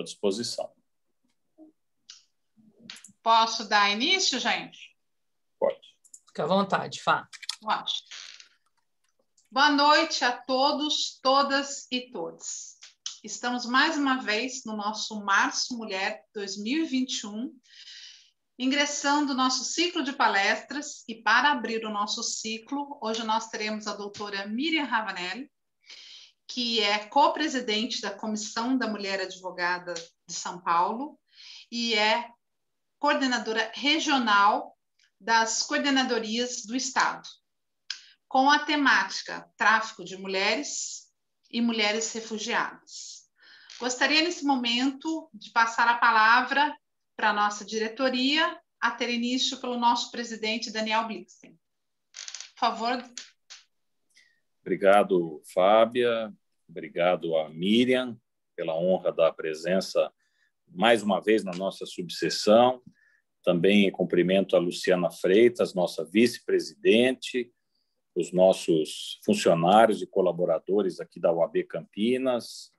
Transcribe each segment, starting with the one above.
à disposição. Posso dar início, gente? Pode. Fica à vontade, Fá. Boa noite a todos, todas e todos. Estamos mais uma vez no nosso Março Mulher 2021, ingressando no nosso ciclo de palestras. E para abrir o nosso ciclo, hoje nós teremos a doutora Miriam Ravanelli, que é co-presidente da Comissão da Mulher Advogada de São Paulo e é coordenadora regional das coordenadorias do Estado, com a temática tráfico de mulheres e mulheres refugiadas. Gostaria, nesse momento, de passar a palavra para a nossa diretoria, a ter início pelo nosso presidente Daniel Blixen. Por favor, Obrigado, Fábia. Obrigado a Miriam pela honra da presença mais uma vez na nossa subseção. Também cumprimento a Luciana Freitas, nossa vice-presidente, os nossos funcionários e colaboradores aqui da UAB Campinas,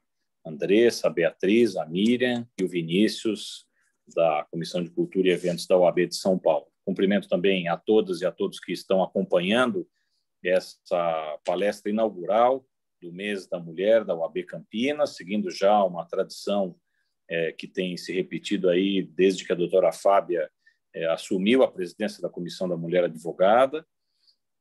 Andressa, a Beatriz, a Miriam e o Vinícius, da Comissão de Cultura e Eventos da UAB de São Paulo. Cumprimento também a todas e a todos que estão acompanhando essa palestra inaugural do mês da mulher da UAB Campinas, seguindo já uma tradição é, que tem se repetido aí desde que a doutora Fábia é, assumiu a presidência da Comissão da Mulher Advogada.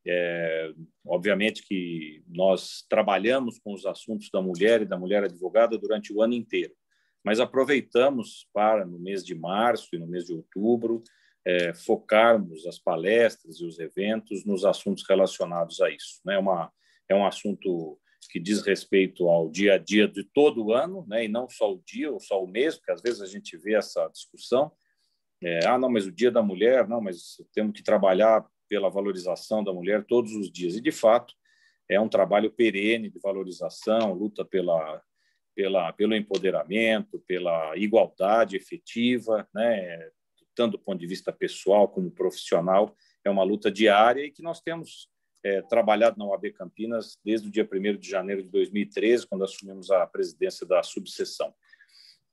É, obviamente que nós trabalhamos com os assuntos da mulher e da mulher advogada durante o ano inteiro, mas aproveitamos para, no mês de março e no mês de outubro, é, focarmos as palestras e os eventos nos assuntos relacionados a isso. Né? É uma, é um assunto que diz respeito ao dia a dia de todo ano, né? e não só o dia ou só o mês, porque às vezes a gente vê essa discussão. É, ah, não, mas o dia da mulher, não, mas temos que trabalhar pela valorização da mulher todos os dias. E, de fato, é um trabalho perene de valorização, luta pela, pela, pelo empoderamento, pela igualdade efetiva, né? tanto do ponto de vista pessoal como profissional, é uma luta diária e que nós temos é, trabalhado na UAB Campinas desde o dia 1 de janeiro de 2013, quando assumimos a presidência da subseção.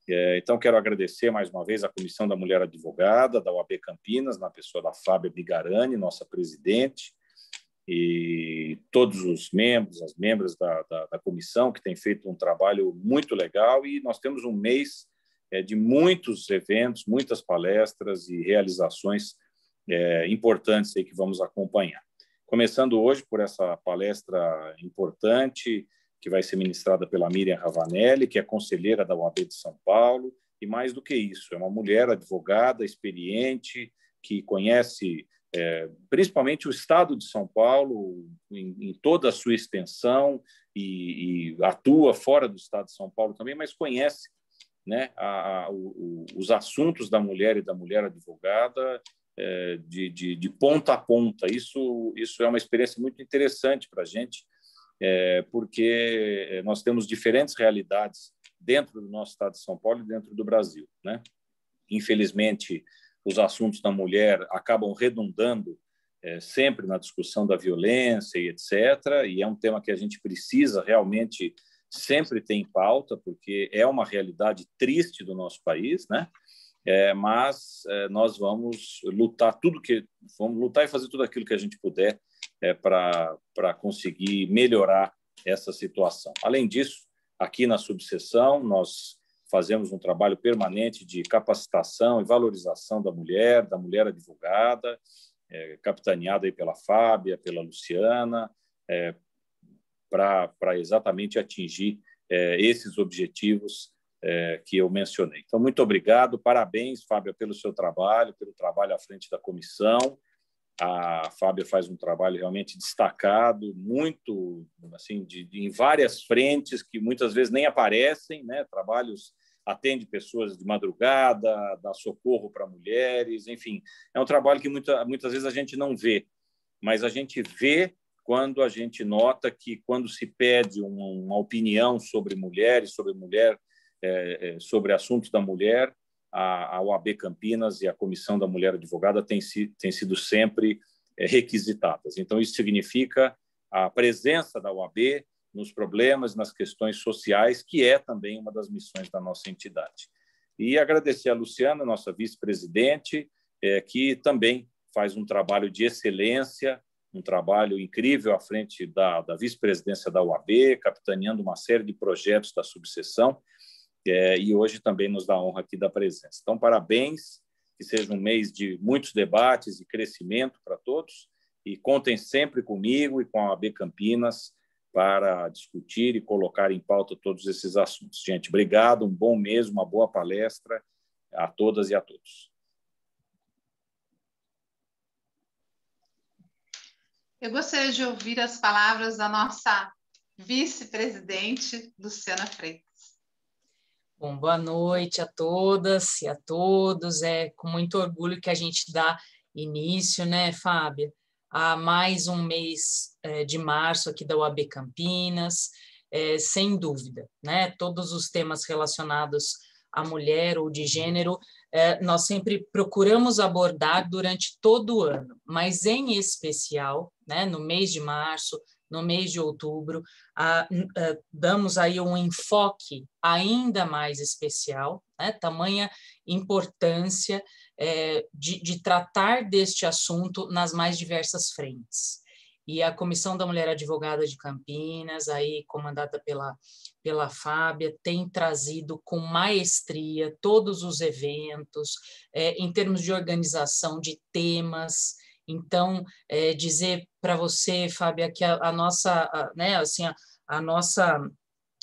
É, então, quero agradecer mais uma vez a Comissão da Mulher Advogada da UAB Campinas, na pessoa da Fábia Bigarani, nossa presidente, e todos os membros, as membros da, da, da comissão, que têm feito um trabalho muito legal, e nós temos um mês é, de muitos eventos, muitas palestras e realizações é, importantes aí que vamos acompanhar. Começando hoje por essa palestra importante, que vai ser ministrada pela Miriam Ravanelli, que é conselheira da UAB de São Paulo, e mais do que isso, é uma mulher advogada, experiente, que conhece é, principalmente o estado de São Paulo, em, em toda a sua extensão, e, e atua fora do estado de São Paulo também, mas conhece né, a, a, o, os assuntos da mulher e da mulher advogada é, de, de, de, ponta a ponta. Isso, isso é uma experiência muito interessante para a gente, é, porque é, nós temos diferentes realidades dentro do nosso estado de São Paulo e dentro do Brasil. Né? Infelizmente, os assuntos da mulher acabam redundando é, sempre na discussão da violência e etc. E é um tema que a gente precisa realmente sempre tem pauta, porque é uma realidade triste do nosso país, né? É, mas é, nós vamos lutar tudo que vamos lutar e fazer tudo aquilo que a gente puder é, para conseguir melhorar essa situação. Além disso, aqui na subseção nós fazemos um trabalho permanente de capacitação e valorização da mulher, da mulher advogada, é, capitaneada aí pela Fábia, pela Luciana, é, para exatamente atingir é, esses objetivos é, que eu mencionei. Então, muito obrigado, parabéns, Fábio, pelo seu trabalho, pelo trabalho à frente da comissão. A Fábio faz um trabalho realmente destacado, muito, assim, de, de, em várias frentes que muitas vezes nem aparecem, né? Trabalhos atende pessoas de madrugada, dá socorro para mulheres, enfim, é um trabalho que muita, muitas vezes a gente não vê, mas a gente vê quando a gente nota que, quando se pede uma, opinião sobre mulheres, sobre mulher, é, é, sobre assuntos da mulher, a, OAB Campinas e a Comissão da Mulher Advogada têm, sido sempre é, requisitadas. Então, isso significa a presença da OAB nos problemas, nas questões sociais, que é também uma das missões da nossa entidade. E agradecer a Luciana, nossa vice-presidente, que também faz um trabalho de excelência um trabalho incrível à frente da, da vice-presidência da UAB, capitaneando uma série de projetos da subseção, é, e hoje também nos dá honra aqui da presença. Então, parabéns, que seja um mês de muitos debates e crescimento para todos, e contem sempre comigo e com a UAB Campinas para discutir e colocar em pauta todos esses assuntos. Gente, obrigado, um bom mês, uma boa palestra a todas e a todos. Eu gostaria de ouvir as palavras da nossa vice-presidente, Luciana Freitas. Bom, boa noite a todas e a todos. É com muito orgulho que a gente dá início, né, Fábia, a mais um mês é, de março aqui da UAB Campinas. É, sem dúvida, né? Todos os temas relacionados à mulher ou de gênero, é, nós sempre procuramos abordar durante todo o ano, mas em especial né, no mês de março, no mês de outubro, a, a, damos aí um enfoque ainda mais especial, né, tamanha importância é, de, de tratar deste assunto nas mais diversas frentes e a Comissão da Mulher Advogada de Campinas, aí comandada pela, pela Fábia, tem trazido com maestria todos os eventos, é, em termos de organização de temas, então, é, dizer para você, Fábia, é que a, a nossa, a, né, assim, a, a nossa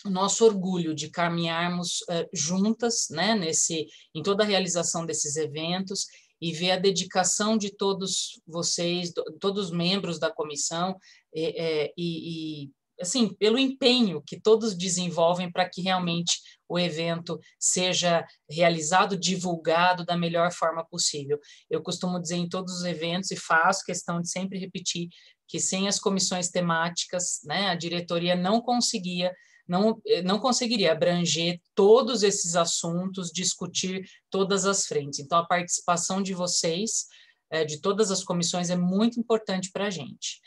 nosso orgulho de caminharmos uh, juntas, né, nesse, em toda a realização desses eventos e ver a dedicação de todos vocês, do, todos os membros da comissão é, e, e, e assim, pelo empenho que todos desenvolvem para que realmente o evento seja realizado, divulgado da melhor forma possível. Eu costumo dizer em todos os eventos e faço questão de sempre repetir que sem as comissões temáticas, né, a diretoria não conseguia não, eh, não conseguiria abranger todos esses assuntos, discutir todas as frentes. Então, a participação de vocês, eh, de todas as comissões, é muito importante para a gente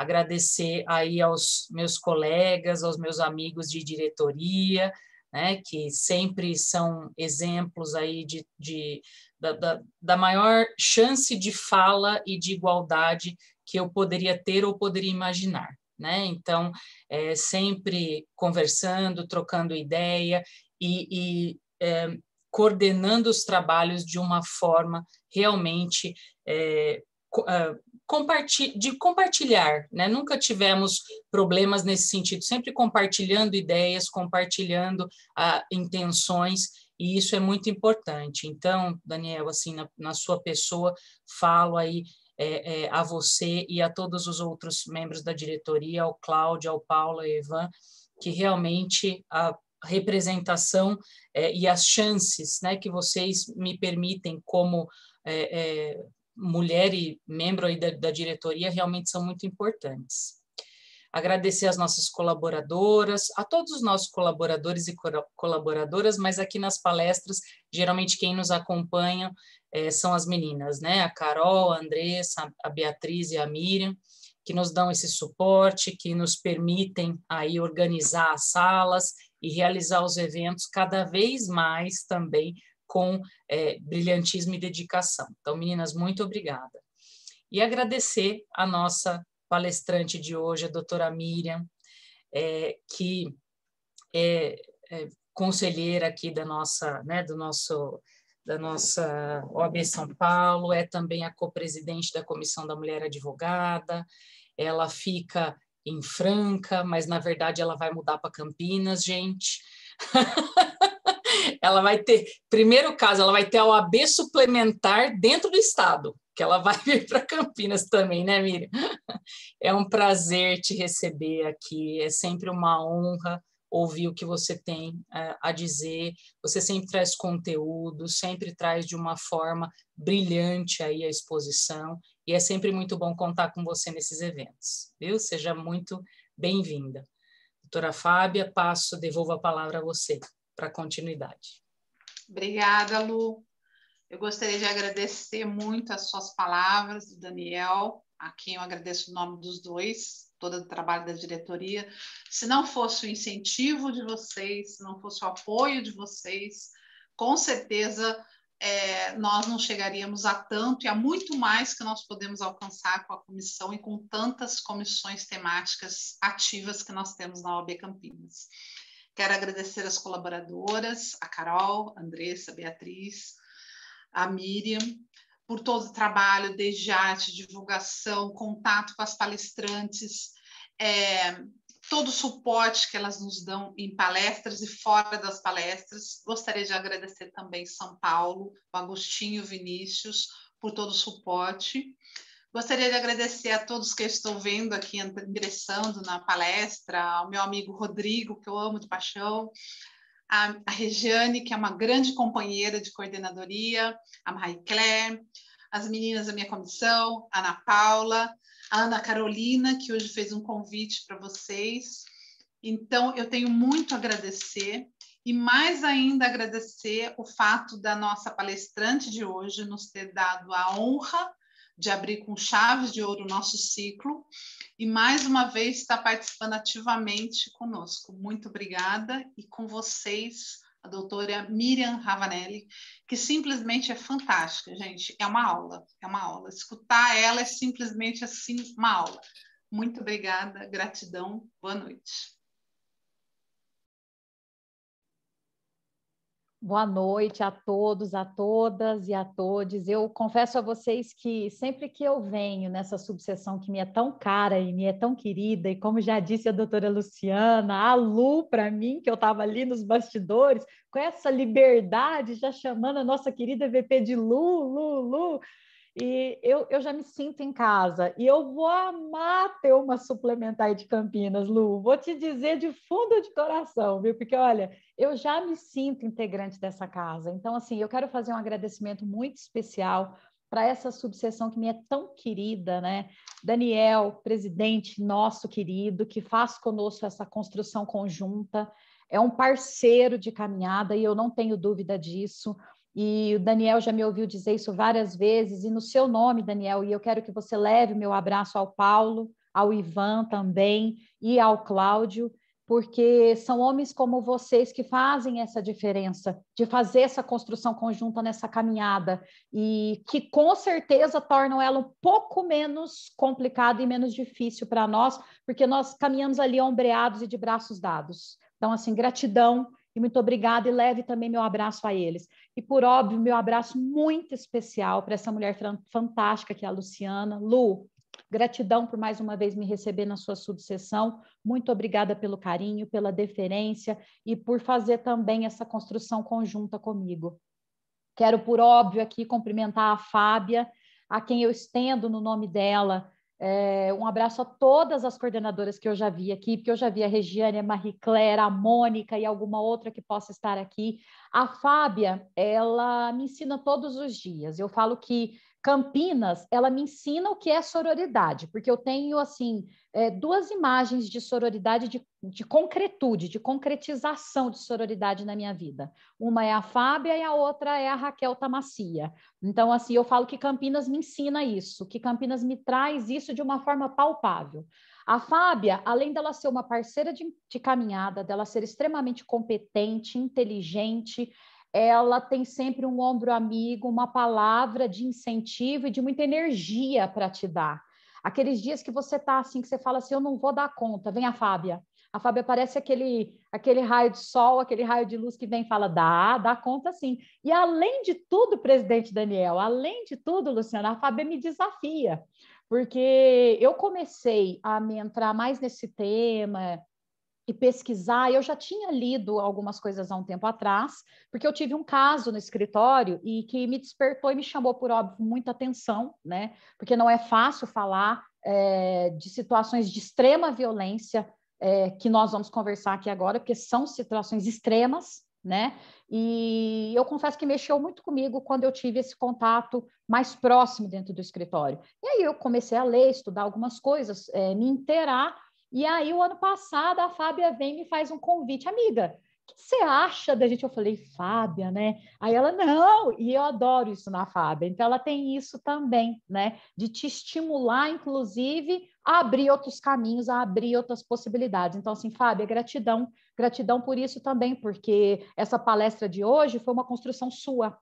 agradecer aí aos meus colegas, aos meus amigos de diretoria, né, que sempre são exemplos aí de, de da, da, da, maior chance de fala e de igualdade que eu poderia ter ou poderia imaginar. Né? Então, é, sempre conversando, trocando ideia e, e é, coordenando os trabalhos de uma forma realmente é, é de compartilhar, né? Nunca tivemos problemas nesse sentido, sempre compartilhando ideias, compartilhando ah, intenções, e isso é muito importante. Então, Daniel, assim, na, na sua pessoa, falo aí é, é, a você e a todos os outros membros da diretoria, ao Cláudio, ao Paulo, ao Evan, que realmente a representação é, e as chances né, que vocês me permitem como é, é, mulher e membro aí da, da diretoria realmente são muito importantes. Agradecer às nossas colaboradoras, a todos os nossos colaboradores e co colaboradoras, mas aqui nas palestras, geralmente quem nos acompanha é, são as meninas, né? A Carol, a Andressa, a Beatriz e a Miriam, que nos dão esse suporte, que nos permitem aí organizar as salas e realizar os eventos cada vez mais também com é, brilhantismo e dedicação. Então, meninas, muito obrigada. E agradecer a nossa palestrante de hoje, a doutora Miriam, é, que é, é, conselheira aqui da nossa, né, do nosso, da nossa OAB São Paulo, é também a co-presidente da Comissão da Mulher Advogada, ela fica em Franca, mas na verdade ela vai mudar para Campinas, gente. ela vai ter, primeiro caso, ela vai ter a OAB suplementar dentro do estado, que ela vai vir para Campinas também, né, Miriam? É um prazer te receber aqui, é sempre uma honra ouvir o que você tem é, a dizer. Você sempre traz conteúdo, sempre traz de uma forma brilhante aí a exposição, e é sempre muito bom contar com você nesses eventos, viu? Seja muito bem-vinda. Doutora Fábia, passo, devolvo a palavra a você para continuidade. Obrigada, Lu. Eu gostaria de agradecer muito as suas palavras, Daniel, a quem eu agradeço o nome dos dois, todo o trabalho da diretoria. Se não fosse o incentivo de vocês, se não fosse o apoio de vocês, com certeza é, nós não chegaríamos a tanto e a muito mais que nós podemos alcançar com a comissão e com tantas comissões temáticas ativas que nós temos na OAB Campinas. Quero agradecer as colaboradoras, a Carol, a Andressa, a Beatriz, a Miriam, por todo o trabalho desde arte, divulgação, contato com as palestrantes, é, todo o suporte que elas nos dão em palestras e fora das palestras. Gostaria de agradecer também São Paulo, o Agostinho Vinícius, por todo o suporte. Gostaria de agradecer a todos que estão vendo aqui ingressando na palestra, ao meu amigo Rodrigo, que eu amo de paixão, a, a Regiane, que é uma grande companheira de coordenadoria, a Marie Claire, as meninas da minha comissão, a Ana Paula, a Ana Carolina, que hoje fez um convite para vocês. Então, eu tenho muito a agradecer e mais ainda agradecer o fato da nossa palestrante de hoje nos ter dado a honra de abrir com chaves de ouro o nosso ciclo e mais uma vez está participando ativamente conosco. Muito obrigada e com vocês a doutora Miriam Ravanelli, que simplesmente é fantástica, gente, é uma aula, é uma aula. Escutar ela é simplesmente assim uma aula. Muito obrigada, gratidão, boa noite. Boa noite a todos, a todas e a todos. Eu confesso a vocês que sempre que eu venho nessa subseção que me é tão cara e me é tão querida, e como já disse a doutora Luciana, a Lu, para mim, que eu estava ali nos bastidores, com essa liberdade, já chamando a nossa querida VP de Lu, Lu, Lu, e eu, eu já me sinto em casa. E eu vou amar ter uma suplementar de Campinas, Lu. Vou te dizer de fundo de coração, viu? Porque, olha, eu já me sinto integrante dessa casa. Então, assim, eu quero fazer um agradecimento muito especial para essa subseção que me é tão querida, né? Daniel, presidente nosso querido, que faz conosco essa construção conjunta, é um parceiro de caminhada e eu não tenho dúvida disso. E o Daniel já me ouviu dizer isso várias vezes, e no seu nome, Daniel, e eu quero que você leve o meu abraço ao Paulo, ao Ivan também e ao Cláudio, porque são homens como vocês que fazem essa diferença, de fazer essa construção conjunta nessa caminhada, e que com certeza tornam ela um pouco menos complicada e menos difícil para nós, porque nós caminhamos ali ombreados e de braços dados. Então, assim, gratidão e muito obrigada e leve também meu abraço a eles. E por óbvio, meu abraço muito especial para essa mulher fantástica que é a Luciana. Lu, Gratidão por mais uma vez me receber na sua subseção. Muito obrigada pelo carinho, pela deferência e por fazer também essa construção conjunta comigo. Quero, por óbvio, aqui cumprimentar a Fábia, a quem eu estendo no nome dela é, um abraço a todas as coordenadoras que eu já vi aqui, porque eu já vi a Regiane, a Marie Claire, a Mônica e alguma outra que possa estar aqui. A Fábia, ela me ensina todos os dias. Eu falo que Campinas, ela me ensina o que é sororidade, porque eu tenho, assim, é, duas imagens de sororidade, de, de concretude, de concretização de sororidade na minha vida. Uma é a Fábia e a outra é a Raquel Tamacia. Então, assim, eu falo que Campinas me ensina isso, que Campinas me traz isso de uma forma palpável. A Fábia, além dela ser uma parceira de, de caminhada, dela ser extremamente competente, inteligente, ela tem sempre um ombro amigo, uma palavra de incentivo e de muita energia para te dar. Aqueles dias que você tá assim, que você fala assim, eu não vou dar conta, vem a Fábia. A Fábia parece aquele, aquele raio de sol, aquele raio de luz que vem e fala, dá, dá conta sim. E além de tudo, presidente Daniel, além de tudo, Luciana, a Fábia me desafia, porque eu comecei a me entrar mais nesse tema e pesquisar. Eu já tinha lido algumas coisas há um tempo atrás, porque eu tive um caso no escritório e que me despertou e me chamou, por óbvio, muita atenção, né? Porque não é fácil falar é, de situações de extrema violência é, que nós vamos conversar aqui agora, porque são situações extremas, né? E eu confesso que mexeu muito comigo quando eu tive esse contato mais próximo dentro do escritório. E aí eu comecei a ler, estudar algumas coisas, é, me inteirar e aí, o ano passado, a Fábia vem e me faz um convite, amiga, o que você acha da gente? Eu falei, Fábia, né? Aí ela, não, e eu adoro isso na Fábia. Então, ela tem isso também, né? De te estimular, inclusive, a abrir outros caminhos, a abrir outras possibilidades. Então, assim, Fábia, gratidão, gratidão por isso também, porque essa palestra de hoje foi uma construção sua,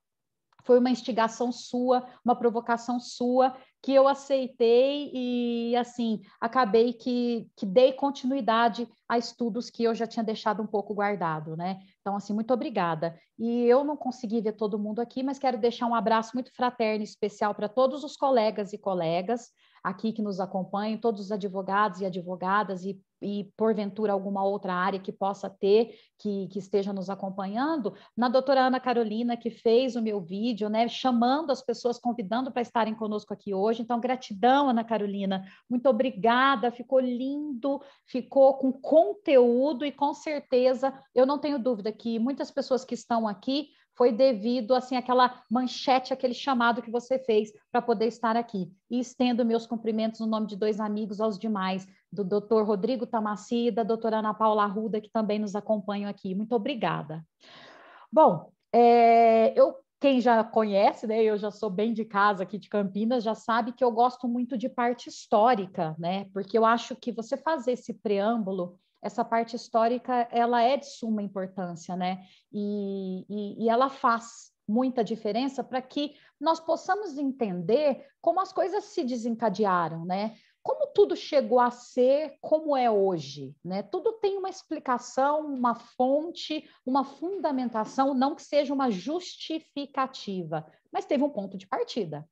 foi uma instigação sua, uma provocação sua, que eu aceitei e, assim, acabei que, que dei continuidade a estudos que eu já tinha deixado um pouco guardado, né? Então, assim, muito obrigada. E eu não consegui ver todo mundo aqui, mas quero deixar um abraço muito fraterno e especial para todos os colegas e colegas aqui que nos acompanham, todos os advogados e advogadas e e porventura alguma outra área que possa ter, que, que esteja nos acompanhando, na doutora Ana Carolina, que fez o meu vídeo, né, chamando as pessoas, convidando para estarem conosco aqui hoje. Então, gratidão, Ana Carolina, muito obrigada, ficou lindo, ficou com conteúdo e com certeza, eu não tenho dúvida que muitas pessoas que estão aqui foi devido assim àquela manchete, aquele chamado que você fez para poder estar aqui. E estendo meus cumprimentos no nome de dois amigos aos demais, do Dr. Rodrigo Tamassi e da doutora Ana Paula Arruda, que também nos acompanham aqui. Muito obrigada. Bom, é, eu quem já conhece, né, eu já sou bem de casa aqui de Campinas, já sabe que eu gosto muito de parte histórica, né? Porque eu acho que você fazer esse preâmbulo essa parte histórica ela é de suma importância, né? E, e, e ela faz muita diferença para que nós possamos entender como as coisas se desencadearam, né? Como tudo chegou a ser como é hoje, né? Tudo tem uma explicação, uma fonte, uma fundamentação, não que seja uma justificativa, mas teve um ponto de partida.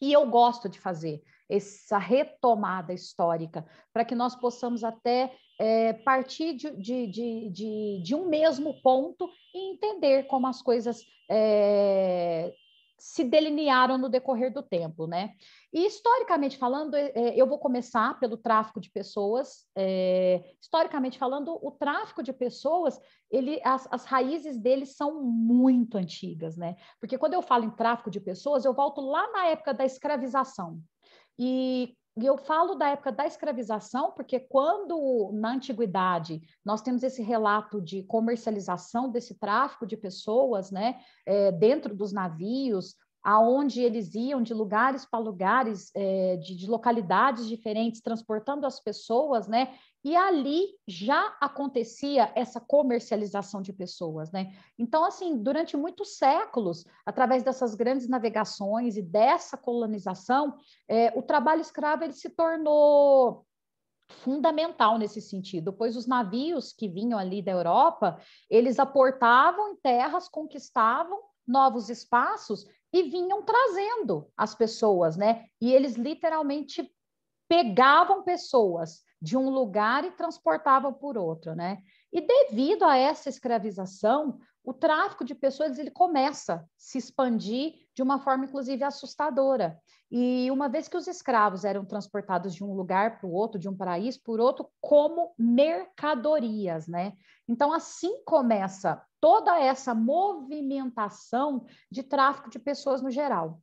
E eu gosto de fazer essa retomada histórica, para que nós possamos até é, partir de, de, de, de, um mesmo ponto e entender como as coisas é, se delinearam no decorrer do tempo, né? E historicamente falando, é, é, eu vou começar pelo tráfico de pessoas. É, historicamente falando, o tráfico de pessoas, ele, as, as raízes dele são muito antigas, né? Porque quando eu falo em tráfico de pessoas, eu volto lá na época da escravização, e, e eu falo da época da escravização, porque quando na antiguidade nós temos esse relato de comercialização desse tráfico de pessoas, né, é, dentro dos navios, aonde eles iam de lugares para lugares, é, de, de, localidades diferentes, transportando as pessoas, né? E ali já acontecia essa comercialização de pessoas, né? Então, assim, durante muitos séculos, através dessas grandes navegações e dessa colonização, é, o trabalho escravo ele se tornou fundamental nesse sentido, pois os navios que vinham ali da Europa, eles aportavam em terras, conquistavam novos espaços e vinham trazendo as pessoas, né? E eles literalmente pegavam pessoas de um lugar e transportavam por outro, né? E devido a essa escravização, o tráfico de pessoas ele começa a se expandir de uma forma, inclusive, assustadora. E uma vez que os escravos eram transportados de um lugar para o outro, de um paraíso para o outro, como mercadorias, né? Então, assim começa toda essa movimentação de tráfico de pessoas no geral.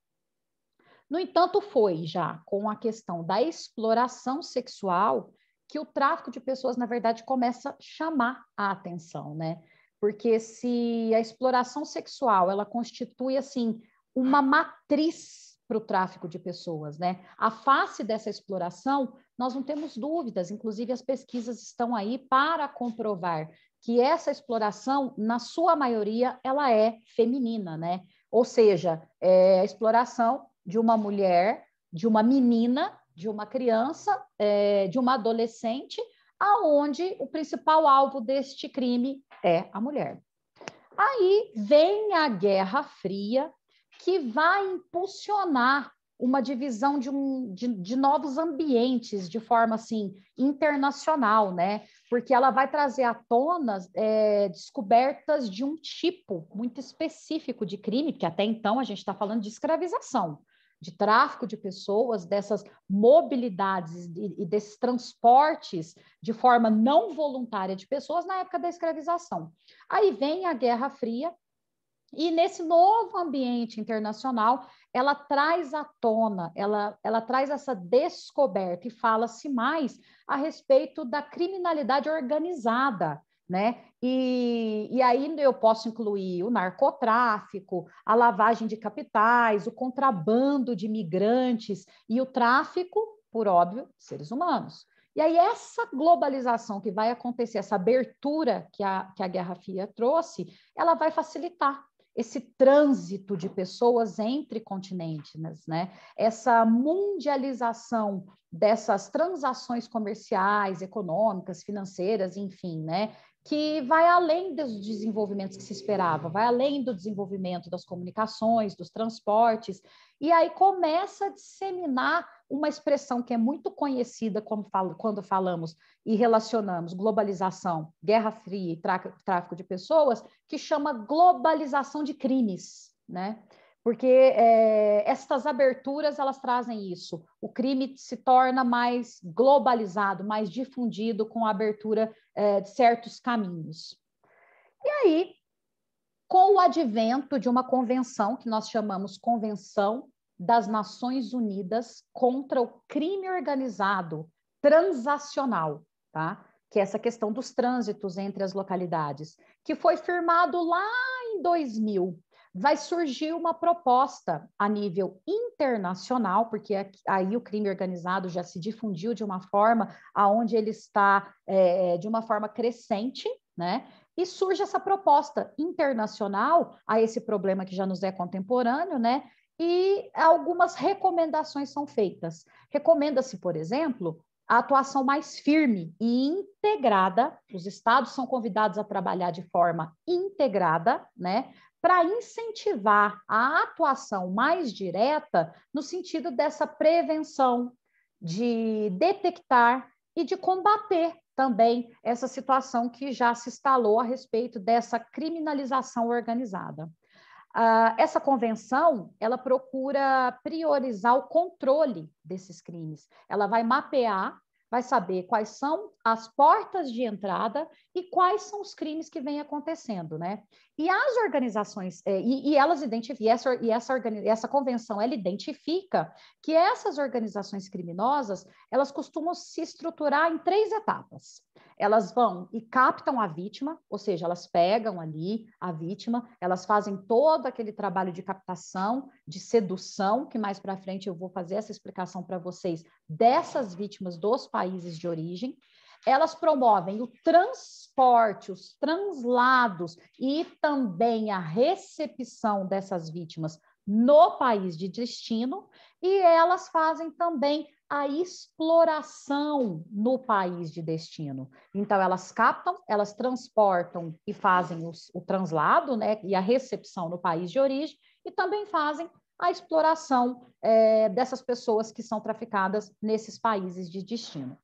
No entanto, foi já com a questão da exploração sexual que o tráfico de pessoas, na verdade, começa a chamar a atenção, né? Porque se a exploração sexual ela constitui assim uma matriz para o tráfico de pessoas, né? A face dessa exploração, nós não temos dúvidas, inclusive as pesquisas estão aí para comprovar que essa exploração, na sua maioria, ela é feminina, né? Ou seja, é a exploração de uma mulher, de uma menina, de uma criança, é, de uma adolescente, aonde o principal alvo deste crime é a mulher. Aí vem a Guerra Fria, que vai impulsionar uma divisão de, um, de, de, novos ambientes de forma assim internacional, né? Porque ela vai trazer à tona é, descobertas de um tipo muito específico de crime, que até então a gente está falando de escravização, de tráfico de pessoas, dessas mobilidades e, e desses transportes de forma não voluntária de pessoas na época da escravização. Aí vem a Guerra Fria, e nesse novo ambiente internacional, ela traz à tona, ela, ela traz essa descoberta e fala-se mais a respeito da criminalidade organizada, né? E, e aí eu posso incluir o narcotráfico, a lavagem de capitais, o contrabando de migrantes e o tráfico, por óbvio, de seres humanos. E aí, essa globalização que vai acontecer, essa abertura que a, que a Guerra Fria trouxe, ela vai facilitar esse trânsito de pessoas entre continentes, né? essa mundialização dessas transações comerciais, econômicas, financeiras, enfim, né? que vai além dos desenvolvimentos que se esperava, vai além do desenvolvimento das comunicações, dos transportes, e aí começa a disseminar uma expressão que é muito conhecida quando falamos e relacionamos globalização, guerra fria e tráfico de pessoas, que chama globalização de crimes, né? porque é, estas aberturas elas trazem isso. O crime se torna mais globalizado, mais difundido com a abertura é, de certos caminhos. E aí, com o advento de uma convenção que nós chamamos Convenção das Nações Unidas contra o Crime Organizado Transacional, tá? Que é essa questão dos trânsitos entre as localidades, que foi firmado lá em 2000, vai surgir uma proposta a nível internacional, porque aí o crime organizado já se difundiu de uma forma aonde ele está é, é, de uma forma crescente, né? E surge essa proposta internacional a esse problema que já nos é contemporâneo, né? E algumas recomendações são feitas. Recomenda-se, por exemplo, a atuação mais firme e integrada. Os estados são convidados a trabalhar de forma integrada, né? para incentivar a atuação mais direta no sentido dessa prevenção, de detectar e de combater também essa situação que já se instalou a respeito dessa criminalização organizada. Uh, essa convenção ela procura priorizar o controle desses crimes. Ela vai mapear, vai saber quais são as portas de entrada e quais são os crimes que vêm acontecendo, né? E as organizações, é, e, e elas identificam, e, essa, e essa, essa convenção, ela identifica que essas organizações criminosas, elas costumam se estruturar em três etapas. Elas vão e captam a vítima, ou seja, elas pegam ali a vítima, elas fazem todo aquele trabalho de captação, de sedução, que mais para frente eu vou fazer essa explicação para vocês, dessas vítimas dos países de origem elas promovem o transporte, os translados e também a recepção dessas vítimas no país de destino, e elas fazem também a exploração no país de destino. Então, elas captam, elas transportam e fazem os, o translado né, e a recepção no país de origem, e também fazem a exploração é, dessas pessoas que são traficadas nesses países de destino.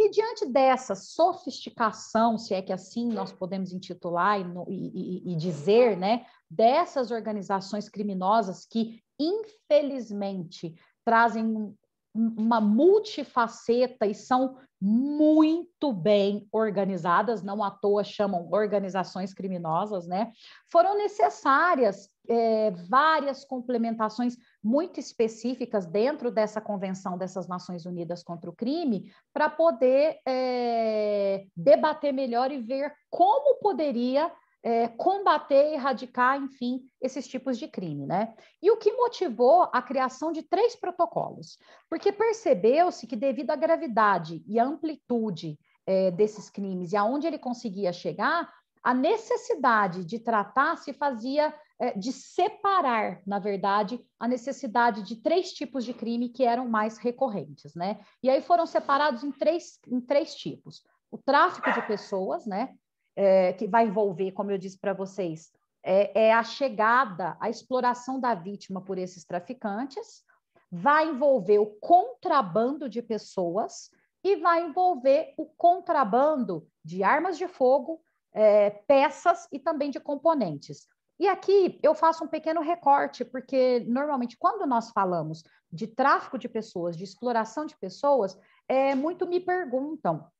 E diante dessa sofisticação, se é que assim nós podemos intitular e, e, e dizer, né, dessas organizações criminosas que, infelizmente, trazem uma multifaceta e são muito bem organizadas, não à toa chamam organizações criminosas, né? Foram necessárias é, várias complementações muito específicas dentro dessa Convenção dessas Nações Unidas contra o Crime, para poder é, debater melhor e ver como poderia é, combater, erradicar, enfim, esses tipos de crime, né? E o que motivou a criação de três protocolos? Porque percebeu-se que, devido à gravidade e amplitude é, desses crimes e aonde ele conseguia chegar, a necessidade de tratar se fazia é, de separar, na verdade, a necessidade de três tipos de crime que eram mais recorrentes, né? E aí foram separados em três, em três tipos: o tráfico de pessoas, né? É, que vai envolver, como eu disse para vocês, é, é a chegada, a exploração da vítima por esses traficantes, vai envolver o contrabando de pessoas e vai envolver o contrabando de armas de fogo, é, peças e também de componentes. E aqui eu faço um pequeno recorte, porque normalmente quando nós falamos de tráfico de pessoas, de exploração de pessoas, é, muito me perguntam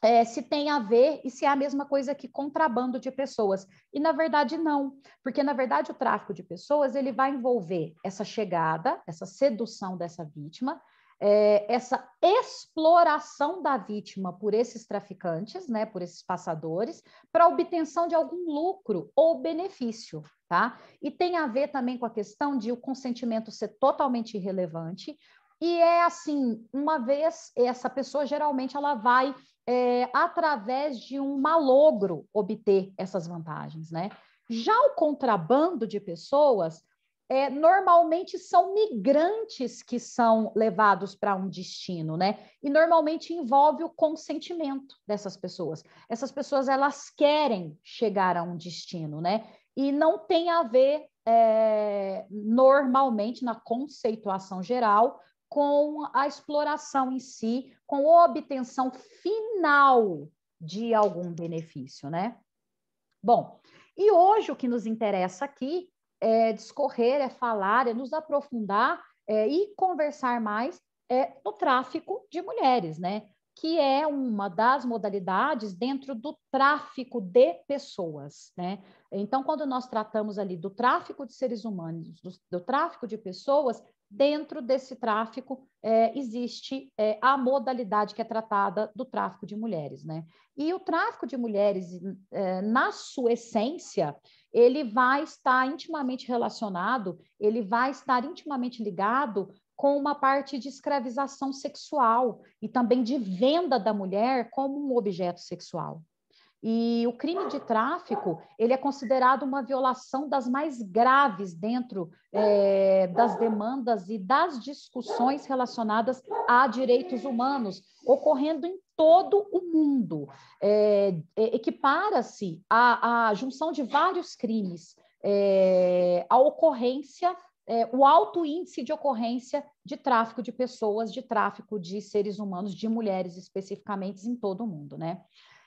é, se tem a ver e se é a mesma coisa que contrabando de pessoas. E na verdade não, porque na verdade o tráfico de pessoas ele vai envolver essa chegada, essa sedução dessa vítima, é, essa exploração da vítima por esses traficantes, né, por esses passadores, para obtenção de algum lucro ou benefício, tá? E tem a ver também com a questão de o consentimento ser totalmente irrelevante. E é assim, uma vez essa pessoa geralmente ela vai é, através de um malogro obter essas vantagens, né? Já o contrabando de pessoas é, normalmente são migrantes que são levados para um destino, né? E normalmente envolve o consentimento dessas pessoas. Essas pessoas elas querem chegar a um destino, né? E não tem a ver é, normalmente na conceituação geral com a exploração em si, com a obtenção final de algum benefício, né? Bom, e hoje o que nos interessa aqui é discorrer, é falar, é nos aprofundar é, e conversar mais é, no tráfico de mulheres, né? Que é uma das modalidades dentro do tráfico de pessoas, né? Então, quando nós tratamos ali do tráfico de seres humanos, do, do tráfico de pessoas, dentro desse tráfico é, existe é, a modalidade que é tratada do tráfico de mulheres, né? E o tráfico de mulheres, é, na sua essência, ele vai estar intimamente relacionado, ele vai estar intimamente ligado com uma parte de escravização sexual e também de venda da mulher como um objeto sexual. E o crime de tráfico ele é considerado uma violação das mais graves dentro é, das demandas e das discussões relacionadas a direitos humanos, ocorrendo em todo o mundo. É, Equipara-se a, a junção de vários crimes, é, a ocorrência é, o alto índice de ocorrência de tráfico de pessoas, de tráfico de seres humanos, de mulheres especificamente em todo o mundo, né?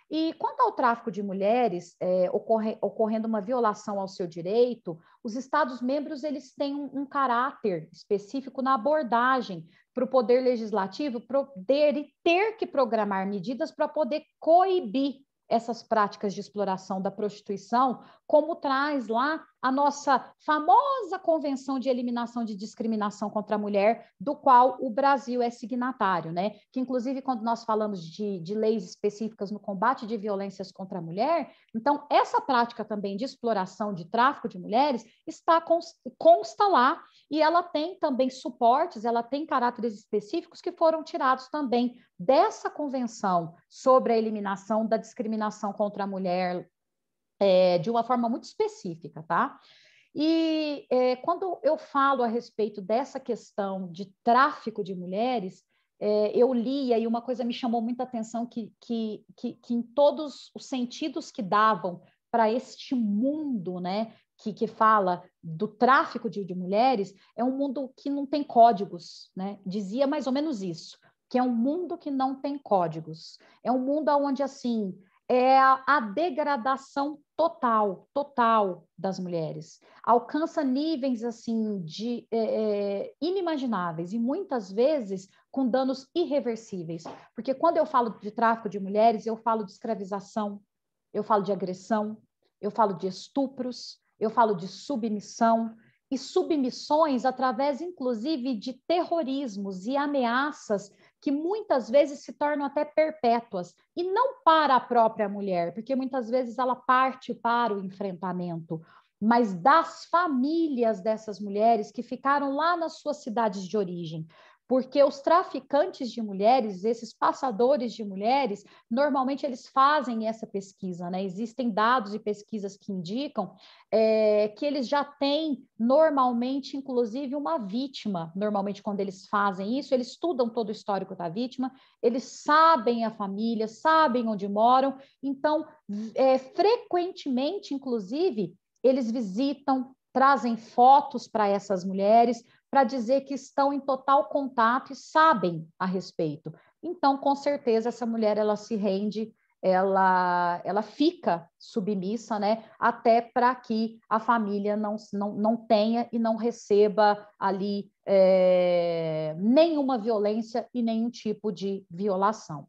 E quanto ao tráfico de mulheres, é, ocorre, ocorrendo uma violação ao seu direito, os Estados-membros eles têm um, um, caráter específico na abordagem para o Poder Legislativo poder e ter que programar medidas para poder coibir essas práticas de exploração da prostituição, como traz lá a nossa famosa Convenção de Eliminação de Discriminação contra a Mulher, do qual o Brasil é signatário, né? Que, inclusive, quando nós falamos de, de leis específicas no combate de violências contra a mulher, então, essa prática também de exploração, de tráfico de mulheres, está consta lá e ela tem também suportes, ela tem caráteres específicos que foram tirados também dessa Convenção sobre a Eliminação da Discriminação contra a Mulher é, de uma forma muito específica, tá? E é, quando eu falo a respeito dessa questão de tráfico de mulheres, é, eu li e uma coisa me chamou muita atenção que, que, que, que em todos os sentidos que davam para este mundo, né, que, que fala do tráfico de, de, mulheres, é um mundo que não tem códigos, né? Dizia mais ou menos isso, que é um mundo que não tem códigos, é um mundo onde assim é a degradação total, total das mulheres. Alcança níveis assim de é, é, inimagináveis e muitas vezes com danos irreversíveis. Porque quando eu falo de tráfico de mulheres, eu falo de escravização, eu falo de agressão, eu falo de estupros, eu falo de submissão e submissões através inclusive de terrorismos e ameaças que muitas vezes se tornam até perpétuas, e não para a própria mulher, porque muitas vezes ela parte para o enfrentamento, mas das famílias dessas mulheres que ficaram lá nas suas cidades de origem porque os traficantes de mulheres, esses passadores de mulheres, normalmente eles fazem essa pesquisa, né? Existem dados e pesquisas que indicam é, que eles já têm normalmente, inclusive, uma vítima. Normalmente, quando eles fazem isso, eles estudam todo o histórico da vítima, eles sabem a família, sabem onde moram, então, é, frequentemente, inclusive, eles visitam, trazem fotos para essas mulheres, para dizer que estão em total contato e sabem a respeito. Então, com certeza, essa mulher ela se rende, ela, ela fica submissa, né? Até para que a família não, não, não tenha e não receba ali é, nenhuma violência e nenhum tipo de violação.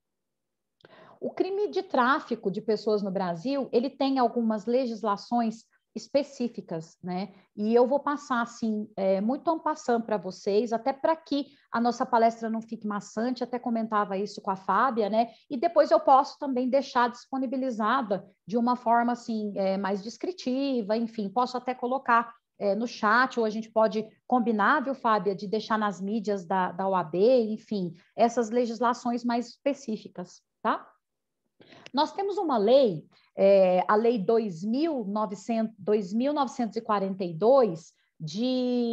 O crime de tráfico de pessoas no Brasil, ele tem algumas legislações específicas, né? E eu vou passar, assim, é, muito um para vocês, até para que a nossa palestra não fique maçante, até comentava isso com a Fábia, né? E depois eu posso também deixar disponibilizada de uma forma, assim, é, mais descritiva, enfim, posso até colocar é, no chat, ou a gente pode combinar, viu, Fábia, de deixar nas mídias da, da OAB, enfim, essas legislações mais específicas, tá? Nós temos uma lei, é, a Lei 2942, de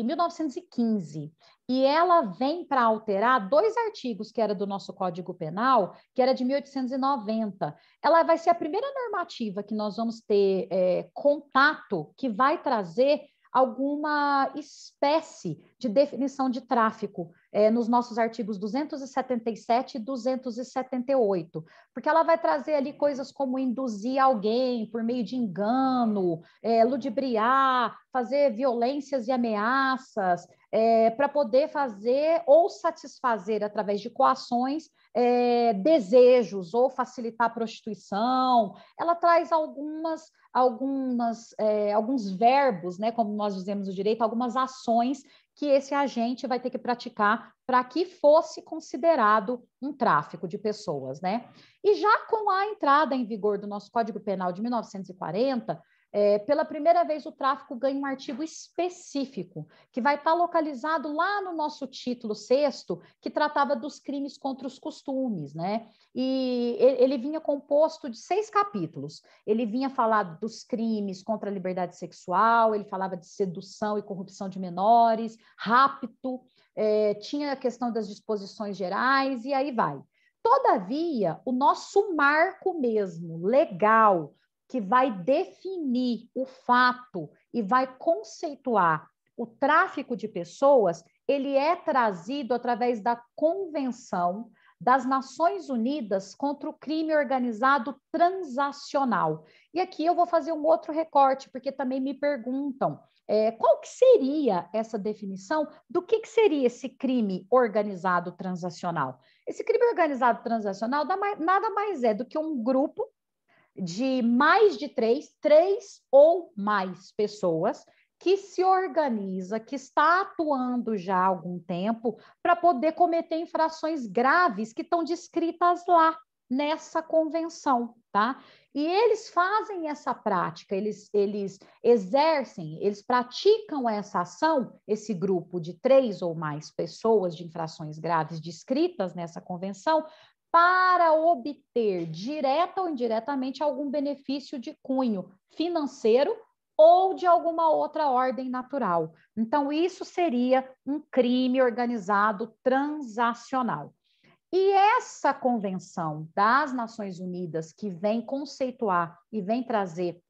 1915, e ela vem para alterar dois artigos que era do nosso Código Penal, que era de 1890. Ela vai ser a primeira normativa que nós vamos ter é, contato que vai trazer alguma espécie de definição de tráfico, é, nos nossos artigos 277 e 278, porque ela vai trazer ali coisas como induzir alguém por meio de engano, é, ludibriar, fazer violências e ameaças, é, para poder fazer ou satisfazer através de coações é, desejos ou facilitar a prostituição. Ela traz algumas, algumas, é, alguns verbos, né, como nós dizemos no direito, algumas ações que esse agente vai ter que praticar para que fosse considerado um tráfico de pessoas, né? E já com a entrada em vigor do nosso Código Penal de 1940, é, pela primeira vez, o tráfico ganha um artigo específico, que vai estar tá localizado lá no nosso título sexto, que tratava dos crimes contra os costumes, né? E ele vinha composto de seis capítulos. Ele vinha falar dos crimes contra a liberdade sexual, ele falava de sedução e corrupção de menores, rapto, é, tinha a questão das disposições gerais, e aí vai. Todavia, o nosso marco mesmo, legal, que vai definir o fato e vai conceituar o tráfico de pessoas, ele é trazido através da Convenção das Nações Unidas contra o Crime Organizado Transacional. E aqui eu vou fazer um outro recorte, porque também me perguntam é, qual que seria essa definição do que, que seria esse crime organizado transacional. Esse crime organizado transacional nada mais é do que um grupo de mais de três, três ou mais pessoas que se organiza, que está atuando já há algum tempo para poder cometer infrações graves que estão descritas lá nessa convenção, tá? E eles fazem essa prática, eles, eles exercem, eles praticam essa ação, esse grupo de três ou mais pessoas de infrações graves descritas nessa convenção, para obter direta ou indiretamente algum benefício de cunho financeiro ou de alguma outra ordem natural. Então, isso seria um crime organizado transacional. E essa convenção das Nações Unidas, que vem conceituar e vem trazer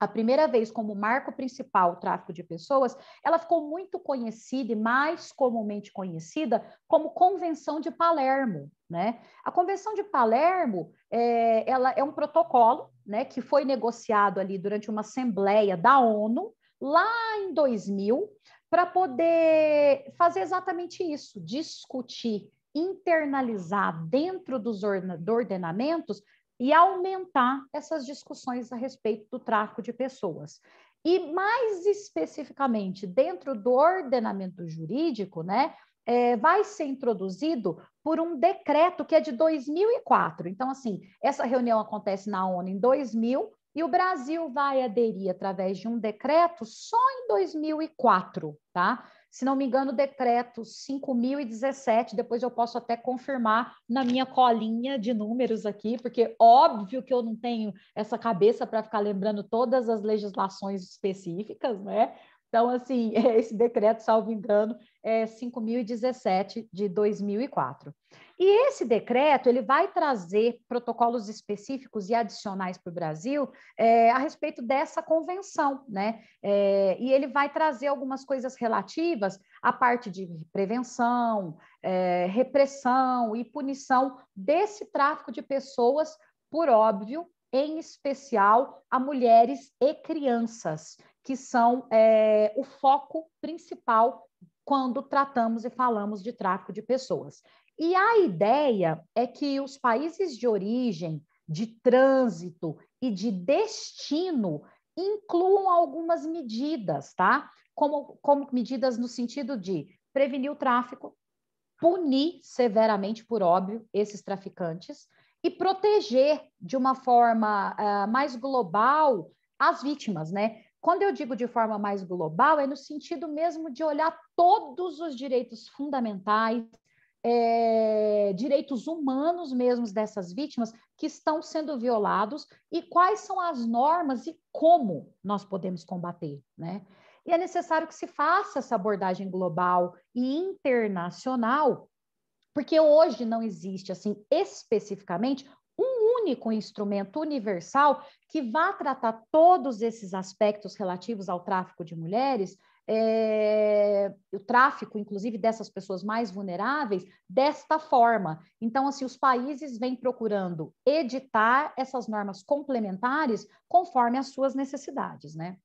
a primeira vez como marco principal o tráfico de pessoas, ela ficou muito conhecida e mais comumente conhecida como Convenção de Palermo. Né? A Convenção de Palermo é, ela é um protocolo né, que foi negociado ali durante uma assembleia da ONU, lá em 2000, para poder fazer exatamente isso, discutir, internalizar dentro dos ordenamentos e aumentar essas discussões a respeito do tráfico de pessoas. E mais especificamente, dentro do ordenamento jurídico, né, é, vai ser introduzido por um decreto que é de 2004. Então, assim, essa reunião acontece na ONU em 2000 e o Brasil vai aderir através de um decreto só em 2004, tá? se não me engano, o decreto 5017, depois eu posso até confirmar na minha colinha de números aqui, porque óbvio que eu não tenho essa cabeça para ficar lembrando todas as legislações específicas, né? Então, assim, esse decreto, salvo engano, é 5017 de 2004. E esse decreto ele vai trazer protocolos específicos e adicionais para o Brasil é, a respeito dessa convenção, né? É, e ele vai trazer algumas coisas relativas à parte de prevenção, é, repressão e punição desse tráfico de pessoas, por óbvio, em especial a mulheres e crianças, que são é, o foco principal quando tratamos e falamos de tráfico de pessoas. E a ideia é que os países de origem, de trânsito e de destino incluam algumas medidas, tá? Como, como medidas no sentido de prevenir o tráfico, punir severamente, por óbvio, esses traficantes e proteger de uma forma uh, mais global as vítimas, né? Quando eu digo de forma mais global, é no sentido mesmo de olhar todos os direitos fundamentais é, direitos humanos mesmos dessas vítimas que estão sendo violados e quais são as normas e como nós podemos combater, né? E é necessário que se faça essa abordagem global e internacional, porque hoje não existe, assim, especificamente, um único instrumento universal que vá tratar todos esses aspectos relativos ao tráfico de mulheres é, o tráfico, inclusive, dessas pessoas mais vulneráveis, desta forma. Então, assim, os países vêm procurando editar essas normas complementares conforme as suas necessidades, né?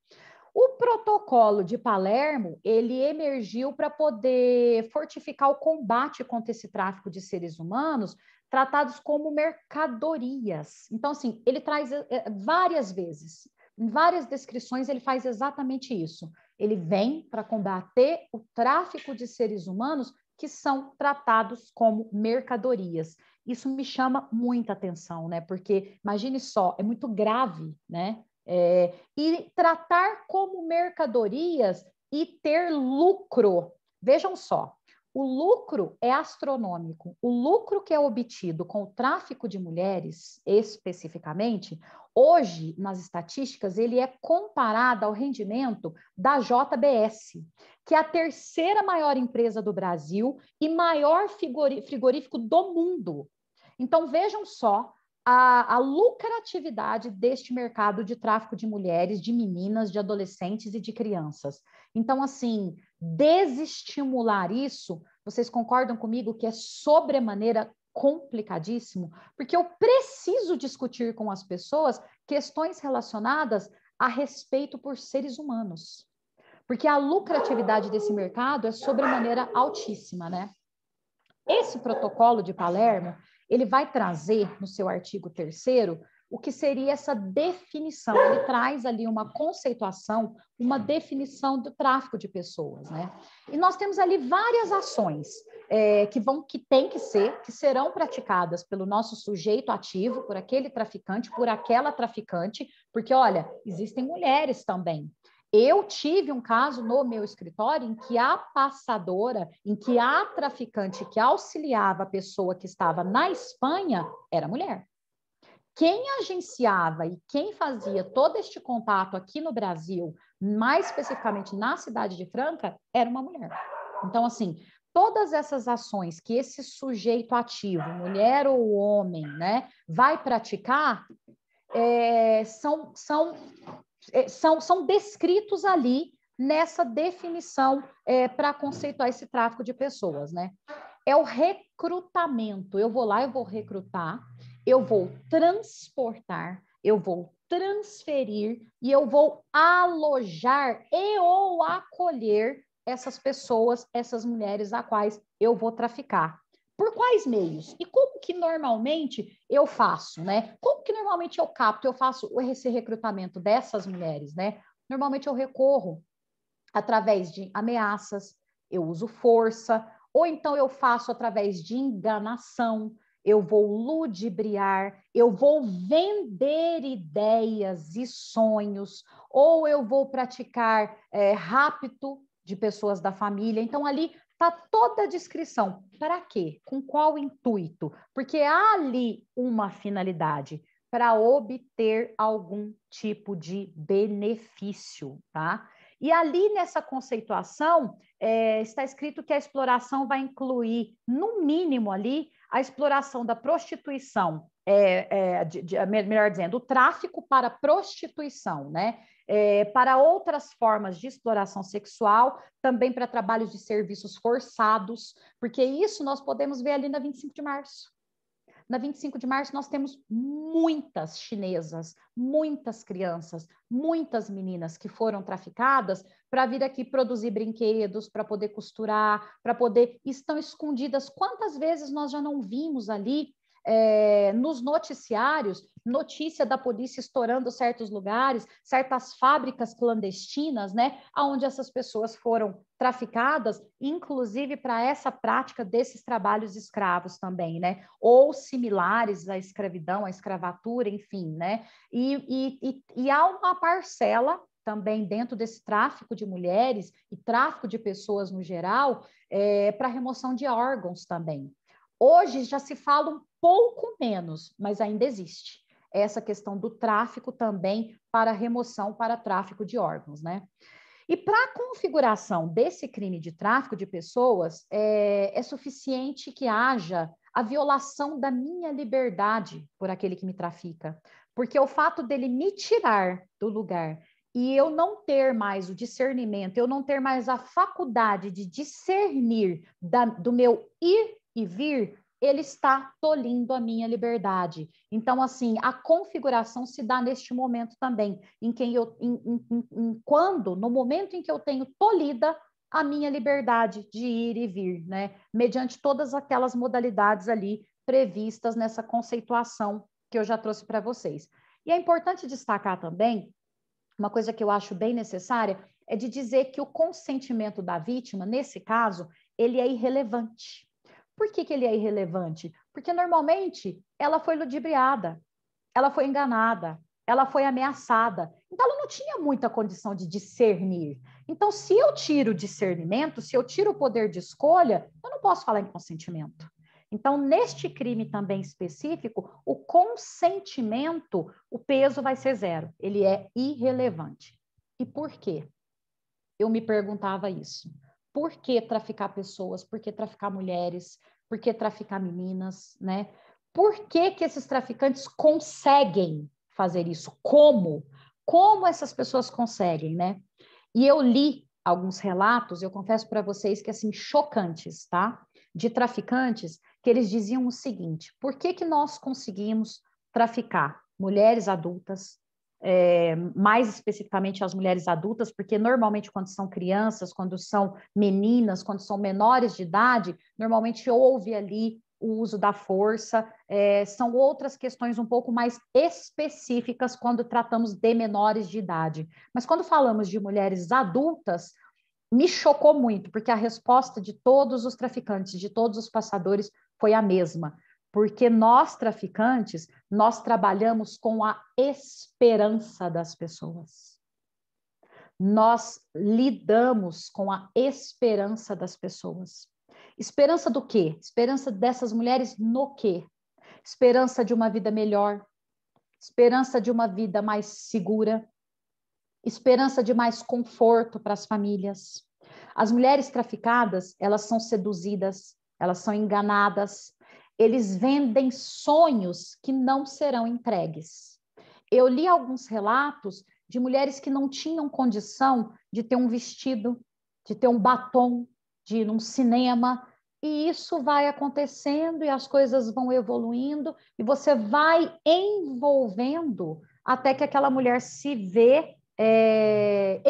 O protocolo de Palermo, ele emergiu para poder fortificar o combate contra esse tráfico de seres humanos, tratados como mercadorias. Então, assim, ele traz é, várias vezes, em várias descrições, ele faz exatamente isso ele vem para combater o tráfico de seres humanos que são tratados como mercadorias. Isso me chama muita atenção, né? Porque imagine só, é muito grave, né? É, e tratar como mercadorias e ter lucro. Vejam só, o lucro é astronômico. O lucro que é obtido com o tráfico de mulheres, especificamente, Hoje, nas estatísticas, ele é comparado ao rendimento da JBS, que é a terceira maior empresa do Brasil e maior frigorífico do mundo. Então, vejam só a, a, lucratividade deste mercado de tráfico de mulheres, de meninas, de adolescentes e de crianças. Então, assim, desestimular isso, vocês concordam comigo que é sobremaneira complicadíssimo, porque eu preciso discutir com as pessoas questões relacionadas a respeito por seres humanos. Porque a lucratividade desse mercado é sobremaneira altíssima, né? Esse protocolo de Palermo, ele vai trazer no seu artigo terceiro o que seria essa definição. Ele traz ali uma conceituação, uma definição do tráfico de pessoas, né? E nós temos ali várias ações é, que vão, que tem que ser, que serão praticadas pelo nosso sujeito ativo, por aquele traficante, por aquela traficante, porque olha, existem mulheres também. Eu tive um caso no meu escritório em que a passadora, em que a traficante que auxiliava a pessoa que estava na Espanha era mulher quem agenciava e quem fazia todo este contato aqui no Brasil, mais especificamente na cidade de Franca, era uma mulher. Então, assim, todas essas ações que esse sujeito ativo, mulher ou homem, né, vai praticar, é, são, são, é, são, são descritos ali nessa definição é, para conceituar esse tráfico de pessoas, né? É o recrutamento. Eu vou lá, eu vou recrutar, eu vou transportar, eu vou transferir e eu vou alojar e ou acolher essas pessoas, essas mulheres a quais eu vou traficar. Por quais meios? E como que normalmente eu faço, né? Como que normalmente eu capto, eu faço esse recrutamento dessas mulheres, né? Normalmente eu recorro através de ameaças, eu uso força, ou então eu faço através de enganação, eu vou ludibriar, eu vou vender ideias e sonhos, ou eu vou praticar é, rapto de pessoas da família. Então, ali está toda a descrição. Para quê? Com qual intuito? Porque há ali uma finalidade para obter algum tipo de benefício, tá? E ali nessa conceituação é, está escrito que a exploração vai incluir, no mínimo ali, a exploração da prostituição, é, é, de, de, melhor dizendo, o tráfico para prostituição, né? é, para outras formas de exploração sexual, também para trabalhos de serviços forçados, porque isso nós podemos ver ali na 25 de março. Na 25 de março, nós temos muitas chinesas, muitas crianças, muitas meninas que foram traficadas para vir aqui produzir brinquedos, para poder costurar, para poder. estão escondidas. Quantas vezes nós já não vimos ali é, nos noticiários, notícia da polícia estourando certos lugares, certas fábricas clandestinas, né, onde essas pessoas foram traficadas, inclusive para essa prática desses trabalhos escravos também, né, ou similares à escravidão, à escravatura, enfim, né, e, e, e, e há uma parcela também dentro desse tráfico de mulheres e tráfico de pessoas no geral, é, para remoção de órgãos também, Hoje já se fala um pouco menos, mas ainda existe essa questão do tráfico também para remoção para tráfico de órgãos, né? E para a configuração desse crime de tráfico de pessoas, é, é suficiente que haja a violação da minha liberdade por aquele que me trafica. Porque o fato dele me tirar do lugar e eu não ter mais o discernimento, eu não ter mais a faculdade de discernir da, do meu ir e vir, ele está tolindo a minha liberdade. Então, assim, a configuração se dá neste momento também, em quem eu, em, em, em, quando, no momento em que eu tenho tolida a minha liberdade de ir e vir, né? Mediante todas aquelas modalidades ali previstas nessa conceituação que eu já trouxe para vocês. E é importante destacar também uma coisa que eu acho bem necessária é de dizer que o consentimento da vítima, nesse caso, ele é irrelevante. Por que, que ele é irrelevante? Porque normalmente ela foi ludibriada, ela foi enganada, ela foi ameaçada. Então, ela não tinha muita condição de discernir. Então, se eu tiro o discernimento, se eu tiro o poder de escolha, eu não posso falar em consentimento. Então, neste crime também específico, o consentimento, o peso vai ser zero. Ele é irrelevante. E por quê? Eu me perguntava isso por que traficar pessoas, por que traficar mulheres, por que traficar meninas, né? Por que, que esses traficantes conseguem fazer isso? Como? Como essas pessoas conseguem, né? E eu li alguns relatos, eu confesso para vocês que assim chocantes, tá? De traficantes que eles diziam o seguinte: por que que nós conseguimos traficar mulheres adultas, é, mais especificamente às mulheres adultas, porque normalmente quando são crianças, quando são meninas, quando são menores de idade, normalmente houve ali o uso da força, é, são outras questões um pouco mais específicas quando tratamos de menores de idade. Mas quando falamos de mulheres adultas, me chocou muito, porque a resposta de todos os traficantes, de todos os passadores, foi a mesma porque nós traficantes, nós trabalhamos com a esperança das pessoas. Nós lidamos com a esperança das pessoas. Esperança do quê? Esperança dessas mulheres no quê? Esperança de uma vida melhor, esperança de uma vida mais segura, esperança de mais conforto para as famílias. As mulheres traficadas, elas são seduzidas, elas são enganadas, eles vendem sonhos que não serão entregues. Eu li alguns relatos de mulheres que não tinham condição de ter um vestido, de ter um batom, de ir num cinema, e isso vai acontecendo e as coisas vão evoluindo e você vai envolvendo até que aquela mulher se vê é,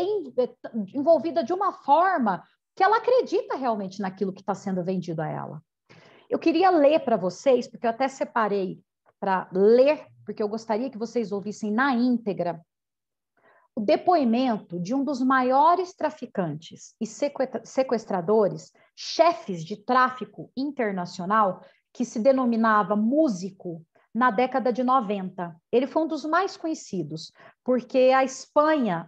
envolvida de uma forma que ela acredita realmente naquilo que está sendo vendido a ela. Eu queria ler para vocês, porque eu até separei para ler, porque eu gostaria que vocês ouvissem na íntegra o depoimento de um dos maiores traficantes e sequestradores, chefes de tráfico internacional, que se denominava músico na década de 90. Ele foi um dos mais conhecidos, porque a Espanha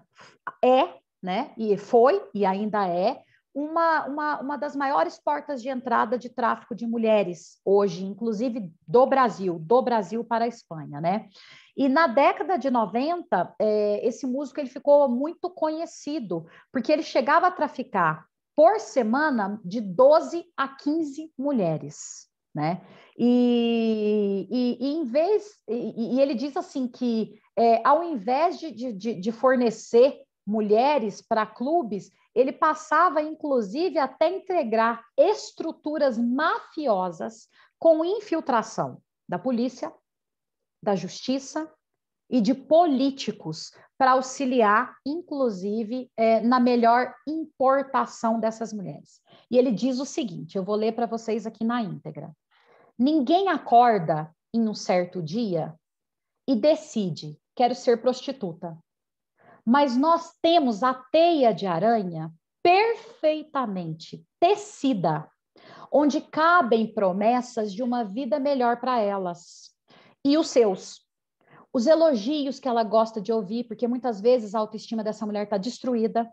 é, né, e foi e ainda é uma, uma, uma das maiores portas de entrada de tráfico de mulheres hoje, inclusive do Brasil, do Brasil para a Espanha, né? E na década de 90, é, esse músico ele ficou muito conhecido, porque ele chegava a traficar por semana de 12 a 15 mulheres, né? E, e, e em vez, e, e, ele diz assim que é, ao invés de, de, de fornecer mulheres para clubes, ele passava, inclusive, até integrar estruturas mafiosas com infiltração da polícia, da justiça e de políticos para auxiliar, inclusive, é, na melhor importação dessas mulheres. E ele diz o seguinte: eu vou ler para vocês aqui na íntegra. Ninguém acorda em um certo dia e decide: quero ser prostituta mas nós temos a teia de aranha perfeitamente tecida, onde cabem promessas de uma vida melhor para elas e os seus. Os elogios que ela gosta de ouvir, porque muitas vezes a autoestima dessa mulher está destruída.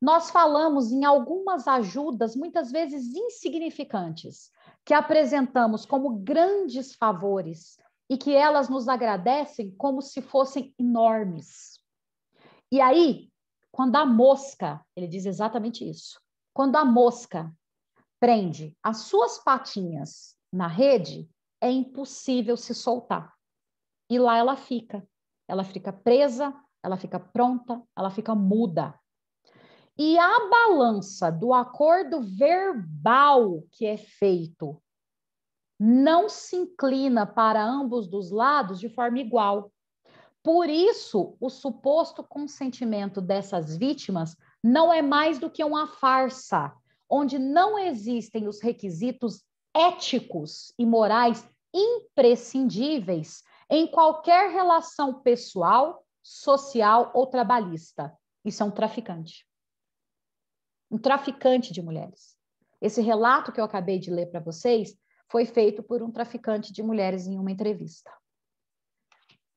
Nós falamos em algumas ajudas, muitas vezes insignificantes, que apresentamos como grandes favores e que elas nos agradecem como se fossem enormes. E aí, quando a mosca, ele diz exatamente isso, quando a mosca prende as suas patinhas na rede, é impossível se soltar. E lá ela fica. Ela fica presa, ela fica pronta, ela fica muda. E a balança do acordo verbal que é feito não se inclina para ambos dos lados de forma igual. Por isso, o suposto consentimento dessas vítimas não é mais do que uma farsa, onde não existem os requisitos éticos e morais imprescindíveis em qualquer relação pessoal, social ou trabalhista. Isso é um traficante. Um traficante de mulheres. Esse relato que eu acabei de ler para vocês foi feito por um traficante de mulheres em uma entrevista.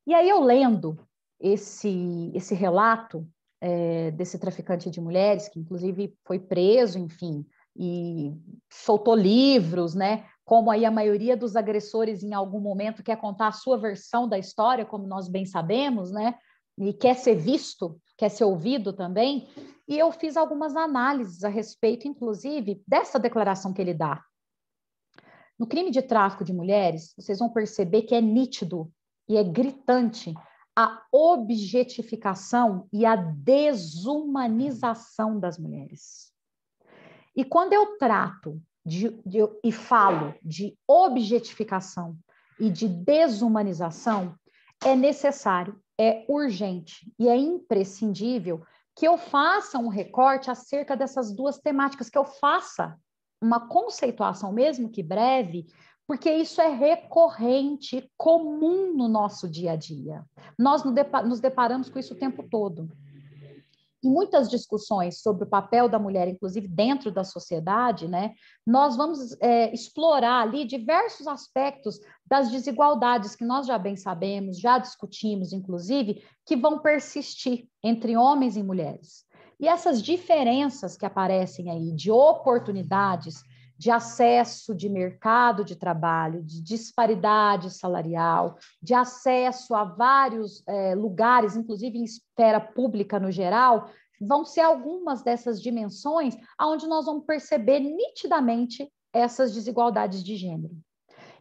E aí eu lendo esse, esse relato é, desse traficante de mulheres, que inclusive foi preso, enfim, e soltou livros, né? Como aí a maioria dos agressores em algum momento quer contar a sua versão da história, como nós bem sabemos, né? E quer ser visto, quer ser ouvido também. E eu fiz algumas análises a respeito, inclusive, dessa declaração que ele dá. No crime de tráfico de mulheres, vocês vão perceber que é nítido e é gritante a objetificação e a desumanização das mulheres. E quando eu trato de, de, e falo de objetificação e de desumanização, é necessário, é urgente e é imprescindível que eu faça um recorte acerca dessas duas temáticas, que eu faça uma conceituação, mesmo que breve, porque isso é recorrente, comum no nosso dia a dia. Nós nos deparamos com isso o tempo todo. Em muitas discussões sobre o papel da mulher, inclusive dentro da sociedade, né, nós vamos é, explorar ali diversos aspectos das desigualdades que nós já bem sabemos, já discutimos, inclusive, que vão persistir entre homens e mulheres. E essas diferenças que aparecem aí de oportunidades, de acesso de mercado de trabalho, de disparidade salarial, de acesso a vários é, lugares, inclusive em esfera pública no geral, vão ser algumas dessas dimensões aonde nós vamos perceber nitidamente essas desigualdades de gênero.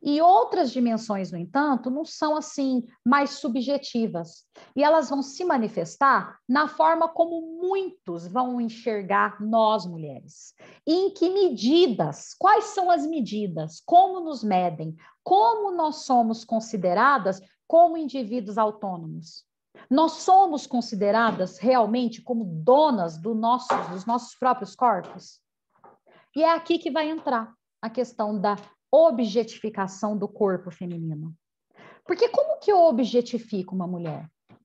E outras dimensões, no entanto, não são assim mais subjetivas. E elas vão se manifestar na forma como muitos vão enxergar nós mulheres. E em que medidas? Quais são as medidas? Como nos medem? Como nós somos consideradas como indivíduos autônomos? Nós somos consideradas realmente como donas do nosso, dos nossos próprios corpos? E é aqui que vai entrar a questão da objetificação do corpo feminino. Porque como que eu objetifico uma mulher? O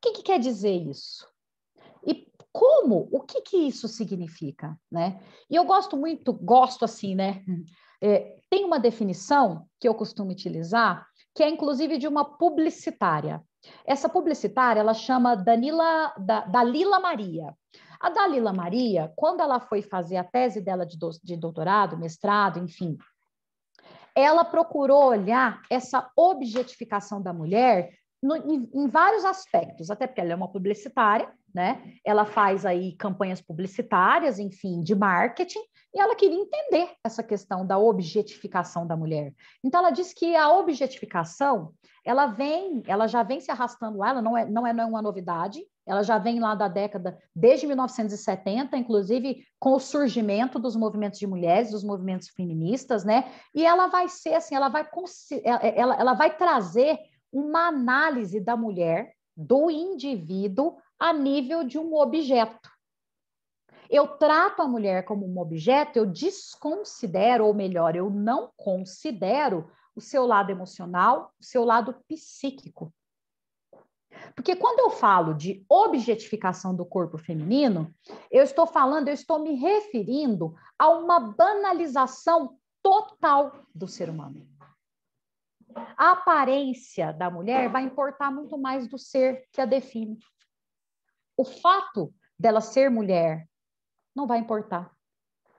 que, que quer dizer isso? E como? O que, que isso significa? Né? E eu gosto muito, gosto assim, né? É, tem uma definição que eu costumo utilizar, que é inclusive de uma publicitária. Essa publicitária, ela chama Danila, da, Dalila Maria. A Dalila Maria, quando ela foi fazer a tese dela de, do, de doutorado, mestrado, enfim, ela procurou olhar essa objetificação da mulher no, em, em, vários aspectos, até porque ela é uma publicitária, né? Ela faz aí campanhas publicitárias, enfim, de marketing, e ela queria entender essa questão da objetificação da mulher. Então ela diz que a objetificação, ela vem, ela já vem se arrastando lá, ela não é, não é, não é uma novidade, ela já vem lá da década, desde 1970, inclusive com o surgimento dos movimentos de mulheres, dos movimentos feministas, né? E ela vai ser assim, ela vai, ela, ela vai trazer uma análise da mulher, do indivíduo, a nível de um objeto. Eu trato a mulher como um objeto, eu desconsidero, ou melhor, eu não considero o seu lado emocional, o seu lado psíquico. Porque quando eu falo de objetificação do corpo feminino, eu estou falando, eu estou me referindo a uma banalização total do ser humano. A aparência da mulher vai importar muito mais do ser que a define. O fato dela ser mulher não vai importar.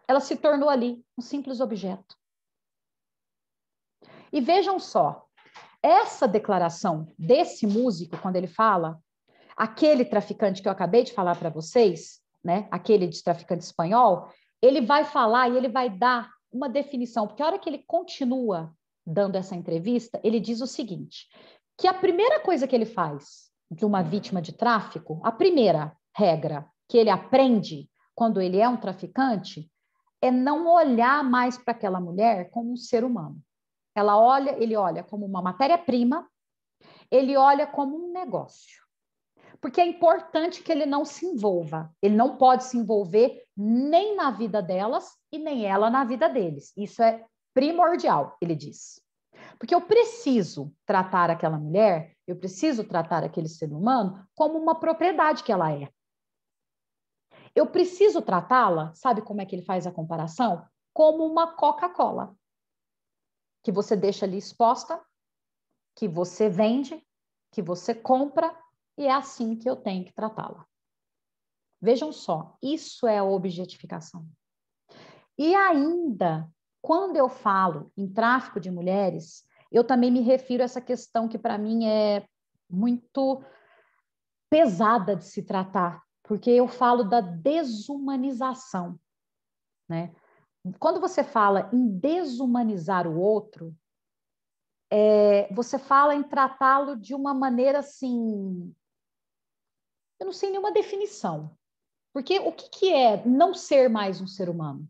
Ela se tornou ali um simples objeto. E vejam só, essa declaração desse músico, quando ele fala, aquele traficante que eu acabei de falar para vocês, né, aquele de traficante espanhol, ele vai falar e ele vai dar uma definição, porque a hora que ele continua dando essa entrevista, ele diz o seguinte: que a primeira coisa que ele faz de uma vítima de tráfico, a primeira regra que ele aprende quando ele é um traficante, é não olhar mais para aquela mulher como um ser humano. Ela olha, ele olha como uma matéria-prima, ele olha como um negócio. Porque é importante que ele não se envolva. Ele não pode se envolver nem na vida delas e nem ela na vida deles. Isso é primordial, ele diz. Porque eu preciso tratar aquela mulher, eu preciso tratar aquele ser humano como uma propriedade que ela é. Eu preciso tratá-la, sabe como é que ele faz a comparação? Como uma Coca-Cola que você deixa ali exposta, que você vende, que você compra, e é assim que eu tenho que tratá-la. Vejam só, isso é a objetificação. E ainda, quando eu falo em tráfico de mulheres, eu também me refiro a essa questão que para mim é muito pesada de se tratar, porque eu falo da desumanização, né? quando você fala em desumanizar o outro, é, você fala em tratá-lo de uma maneira assim. Eu não sei nenhuma definição. Porque o que, que é não ser mais um ser humano?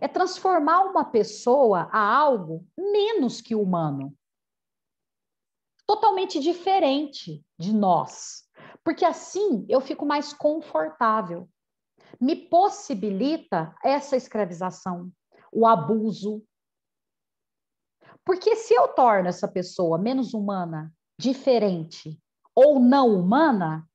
É transformar uma pessoa a algo menos que humano. Totalmente diferente de nós. Porque assim eu fico mais confortável me possibilita essa escravização, o abuso. Porque se eu torno essa pessoa menos humana, diferente ou não humana,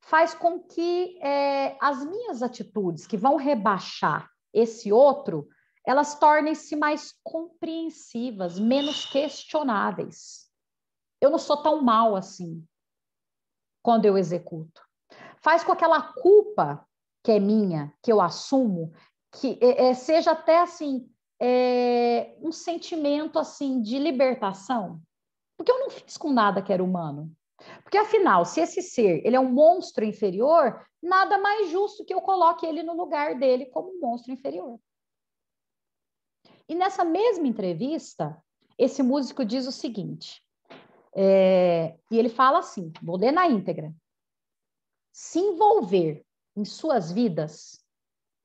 faz com que é, as minhas atitudes que vão rebaixar esse outro, elas tornem-se mais compreensivas, menos questionáveis. Eu não sou tão mal assim quando eu executo. Faz com que aquela culpa que é minha, que eu assumo, que é, é, seja até assim é, um sentimento assim de libertação, porque eu não fiz com nada que era humano. Porque afinal, se esse ser ele é um monstro inferior, nada mais justo que eu coloque ele no lugar dele como um monstro inferior. E nessa mesma entrevista, esse músico diz o seguinte, é, e ele fala assim, vou ler na íntegra: se envolver em suas vidas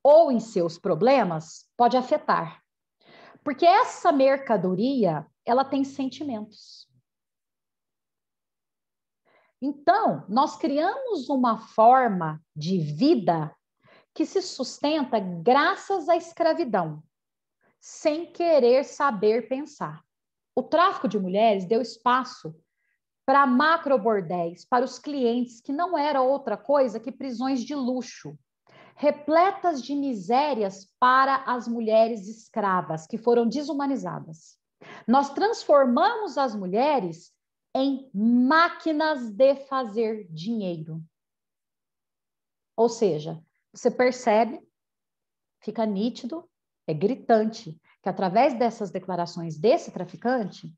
ou em seus problemas pode afetar. Porque essa mercadoria, ela tem sentimentos. Então, nós criamos uma forma de vida que se sustenta graças à escravidão, sem querer saber pensar. O tráfico de mulheres deu espaço para macrobordéis, para os clientes, que não era outra coisa que prisões de luxo, repletas de misérias para as mulheres escravas, que foram desumanizadas. Nós transformamos as mulheres em máquinas de fazer dinheiro. Ou seja, você percebe, fica nítido, é gritante, que através dessas declarações desse traficante,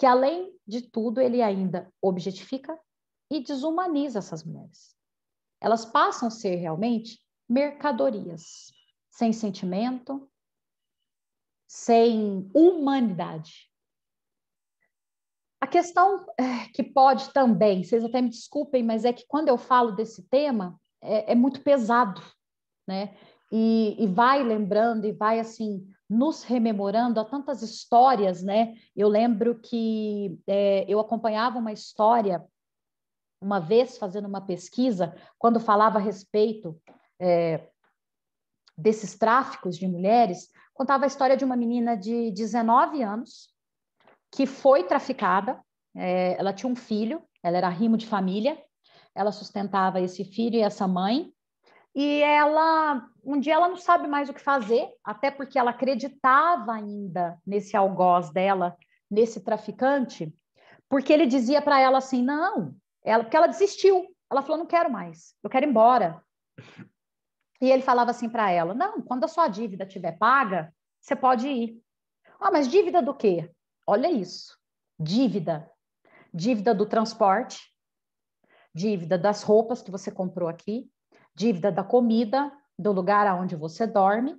que além de tudo ele ainda objetifica e desumaniza essas mulheres. Elas passam a ser realmente mercadorias, sem sentimento, sem humanidade. A questão é, que pode também, vocês até me desculpem, mas é que quando eu falo desse tema, é, é muito pesado, né? E, e vai lembrando e vai assim nos rememorando a tantas histórias, né? Eu lembro que é, eu acompanhava uma história uma vez fazendo uma pesquisa quando falava a respeito é, desses tráficos de mulheres, contava a história de uma menina de 19 anos que foi traficada. É, ela tinha um filho, ela era rimo de família, ela sustentava esse filho e essa mãe, e ela um dia ela não sabe mais o que fazer, até porque ela acreditava ainda nesse algoz dela, nesse traficante, porque ele dizia para ela assim: não, ela, porque ela desistiu. Ela falou: não quero mais, eu quero ir embora. E ele falava assim para ela: não, quando a sua dívida estiver paga, você pode ir. Ah, mas dívida do quê? Olha isso: dívida. Dívida do transporte, dívida das roupas que você comprou aqui, dívida da comida, do lugar aonde você dorme.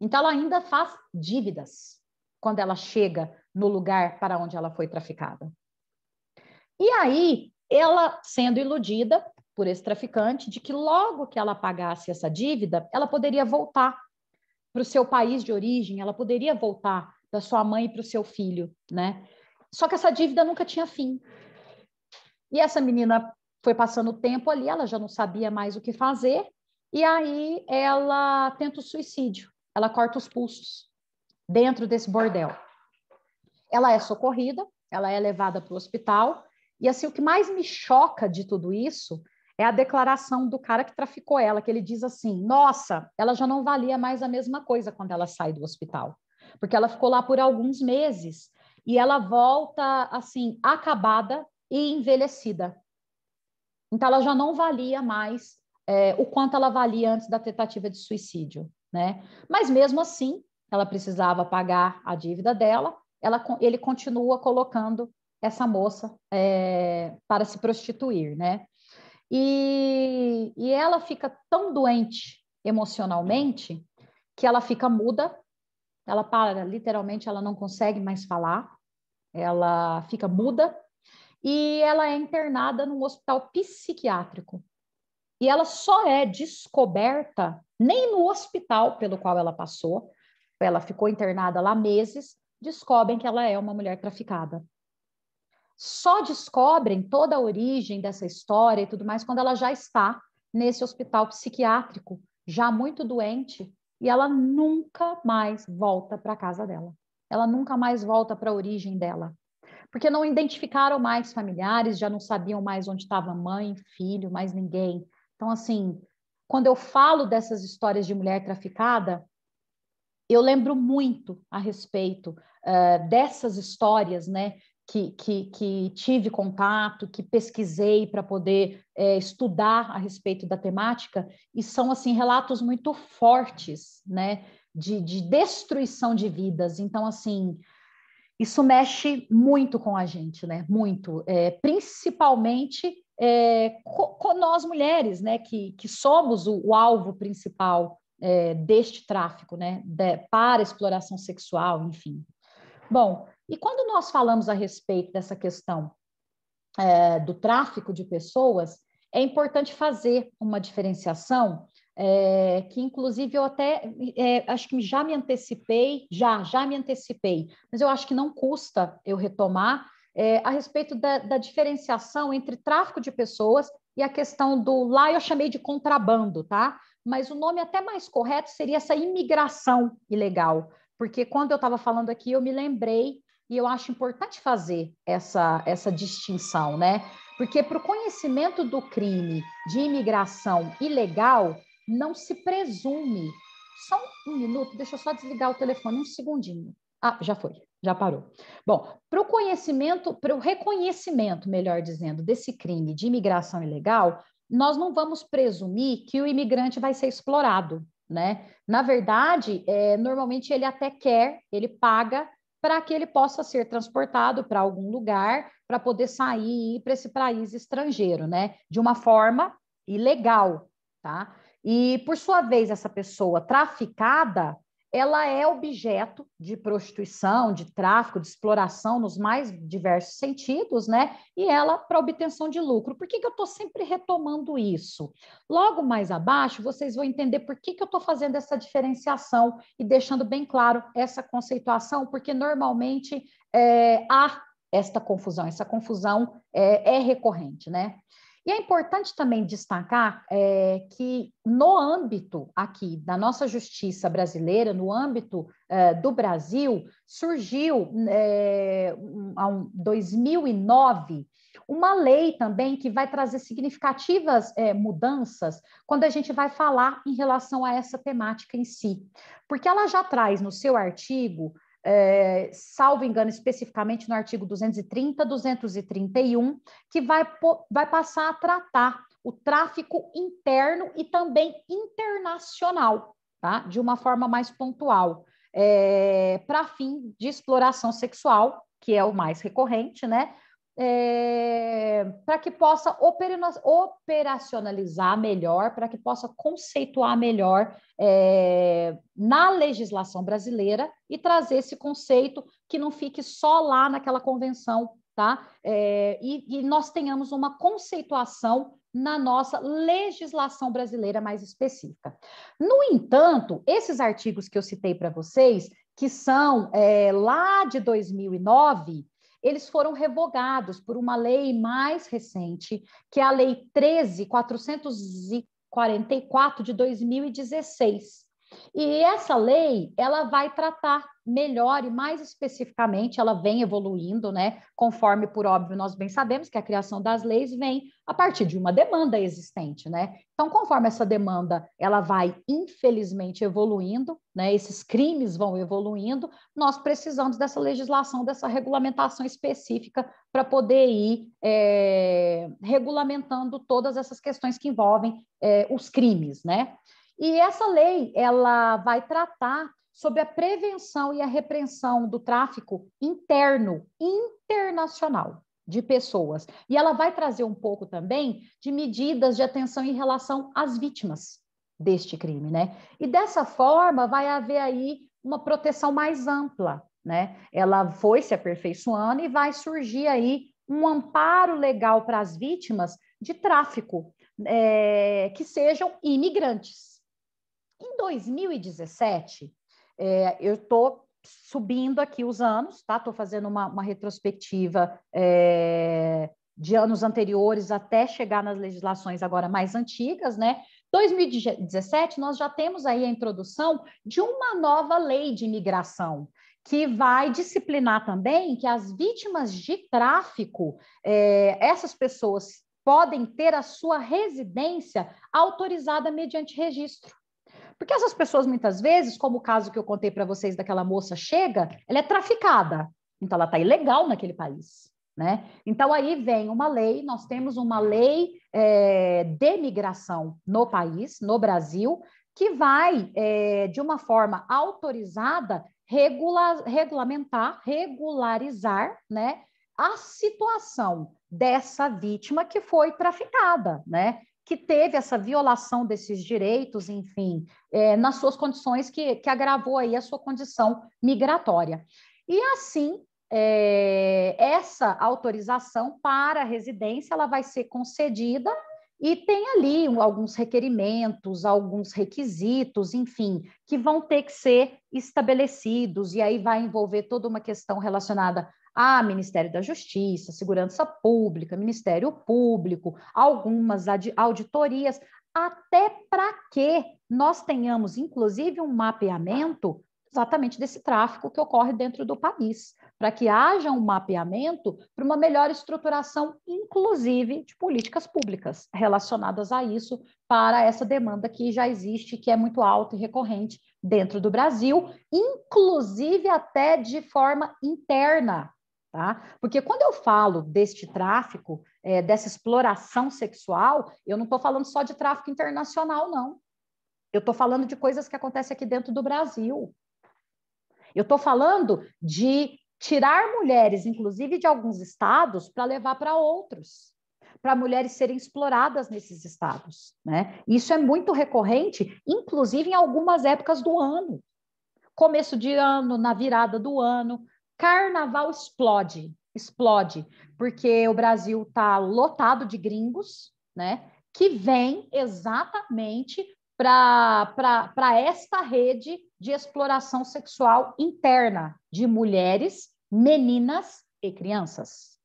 Então, ela ainda faz dívidas quando ela chega no lugar para onde ela foi traficada. E aí, ela sendo iludida por esse traficante de que logo que ela pagasse essa dívida, ela poderia voltar para o seu país de origem, ela poderia voltar da sua mãe para o seu filho, né? Só que essa dívida nunca tinha fim. E essa menina foi passando o tempo ali, ela já não sabia mais o que fazer, e aí ela tenta o suicídio, ela corta os pulsos dentro desse bordel. Ela é socorrida, ela é levada para o hospital. E assim, o que mais me choca de tudo isso é a declaração do cara que traficou ela, que ele diz assim: nossa, ela já não valia mais a mesma coisa quando ela sai do hospital, porque ela ficou lá por alguns meses e ela volta assim, acabada e envelhecida. Então ela já não valia mais é, o quanto ela valia antes da tentativa de suicídio, né? Mas mesmo assim, ela precisava pagar a dívida dela, ela, ele continua colocando essa moça é, para se prostituir, né? E, e ela fica tão doente emocionalmente que ela fica muda, ela para, literalmente ela não consegue mais falar, ela fica muda e ela é internada num hospital psiquiátrico e ela só é descoberta nem no hospital pelo qual ela passou, ela ficou internada lá meses, descobrem que ela é uma mulher traficada. Só descobrem toda a origem dessa história e tudo mais quando ela já está nesse hospital psiquiátrico, já muito doente, e ela nunca mais volta para a casa dela. Ela nunca mais volta para a origem dela. Porque não identificaram mais familiares, já não sabiam mais onde estava mãe, filho, mais ninguém. Então, assim, quando eu falo dessas histórias de mulher traficada, eu lembro muito a respeito uh, dessas histórias, né? Que, que, que, tive contato, que pesquisei para poder é, estudar a respeito da temática, e são assim relatos muito fortes, né, de, de, destruição de vidas. Então, assim, isso mexe muito com a gente, né, muito, é, principalmente é, com, nós mulheres, né, que, que somos o, o alvo principal é, deste tráfico, né, de, para exploração sexual, enfim. Bom, e quando nós falamos a respeito dessa questão é, do tráfico de pessoas, é importante fazer uma diferenciação é, que inclusive eu até é, acho que já me antecipei, já, já me antecipei, mas eu acho que não custa eu retomar, é, a respeito da, da, diferenciação entre tráfico de pessoas e a questão do lá eu chamei de contrabando, tá? Mas o nome até mais correto seria essa imigração ilegal, porque quando eu estava falando aqui eu me lembrei e eu acho importante fazer essa essa distinção, né? Porque para o conhecimento do crime de imigração ilegal não se presume. Só um minuto, deixa eu só desligar o telefone, um segundinho. Ah, já foi. Já parou. Bom, para o conhecimento, para o reconhecimento, melhor dizendo, desse crime de imigração ilegal, nós não vamos presumir que o imigrante vai ser explorado, né? Na verdade, é, normalmente ele até quer, ele paga para que ele possa ser transportado para algum lugar para poder sair e ir para esse país estrangeiro, né? De uma forma ilegal, tá? E por sua vez, essa pessoa traficada ela é objeto de prostituição, de tráfico, de exploração nos mais diversos sentidos, né? E ela para obtenção de lucro. Por que, que eu estou sempre retomando isso? Logo mais abaixo, vocês vão entender por que, que eu estou fazendo essa diferenciação e deixando bem claro essa conceituação, porque normalmente é, há esta confusão, essa confusão é, é recorrente, né? E é importante também destacar é, que, no âmbito aqui da nossa justiça brasileira, no âmbito é, do Brasil, surgiu, é, em 2009, uma lei também que vai trazer significativas é, mudanças quando a gente vai falar em relação a essa temática em si, porque ela já traz no seu artigo é, salvo engano, especificamente no artigo 230, 231, que vai, vai passar a tratar o tráfico interno e também internacional, tá? De uma forma mais pontual, é, para fim de exploração sexual, que é o mais recorrente, né? é, para que possa operacionalizar melhor, para que possa conceituar melhor é, na legislação brasileira e trazer esse conceito que não fique só lá naquela convenção, tá? É, e, e nós tenhamos uma conceituação na nossa legislação brasileira mais específica. No entanto, esses artigos que eu citei para vocês, que são é, lá de 2009, eles foram revogados por uma lei mais recente, que é a Lei 13.444 de 2016. E essa lei, ela vai tratar melhor e mais especificamente, ela vem evoluindo, né? Conforme, por óbvio, nós bem sabemos que a criação das leis vem a partir de uma demanda existente, né? Então, conforme essa demanda, ela vai, infelizmente, evoluindo, né? Esses crimes vão evoluindo, nós precisamos dessa legislação, dessa regulamentação específica para poder ir é, regulamentando todas essas questões que envolvem é, os crimes, né? E essa lei ela vai tratar sobre a prevenção e a repressão do tráfico interno, internacional de pessoas. E ela vai trazer um pouco também de medidas de atenção em relação às vítimas deste crime, né? E dessa forma vai haver aí uma proteção mais ampla, né? Ela foi se aperfeiçoando e vai surgir aí um amparo legal para as vítimas de tráfico é, que sejam imigrantes. Em 2017, é, eu estou subindo aqui os anos, tá? Estou fazendo uma, uma retrospectiva é, de anos anteriores até chegar nas legislações agora mais antigas, né? 2017, nós já temos aí a introdução de uma nova lei de imigração, que vai disciplinar também que as vítimas de tráfico, é, essas pessoas podem ter a sua residência autorizada mediante registro. Porque essas pessoas, muitas vezes, como o caso que eu contei para vocês daquela moça chega, ela é traficada. Então, ela está ilegal naquele país. Né? Então, aí vem uma lei, nós temos uma lei é, de migração no país, no Brasil, que vai, é, de uma forma autorizada, regula regulamentar, regularizar né, a situação dessa vítima que foi traficada. Né? que teve essa violação desses direitos, enfim, é, nas suas condições que, que agravou aí a sua condição migratória. E assim, é, essa autorização para residência ela vai ser concedida e tem ali alguns requerimentos, alguns requisitos, enfim, que vão ter que ser estabelecidos, e aí vai envolver toda uma questão relacionada ah, Ministério da Justiça, Segurança Pública, Ministério Público, algumas auditorias, até para que nós tenhamos, inclusive, um mapeamento exatamente desse tráfico que ocorre dentro do país, para que haja um mapeamento para uma melhor estruturação, inclusive de políticas públicas relacionadas a isso, para essa demanda que já existe, que é muito alta e recorrente dentro do Brasil, inclusive até de forma interna Tá? Porque quando eu falo deste tráfico, é, dessa exploração sexual, eu não estou falando só de tráfico internacional, não. Eu estou falando de coisas que acontecem aqui dentro do Brasil. Eu estou falando de tirar mulheres, inclusive de alguns estados, para levar para outros, para mulheres serem exploradas nesses estados. Né? Isso é muito recorrente, inclusive em algumas épocas do ano. Começo de ano, na virada do ano, Carnaval explode, explode, porque o Brasil está lotado de gringos, né? Que vem exatamente para esta rede de exploração sexual interna de mulheres, meninas e crianças.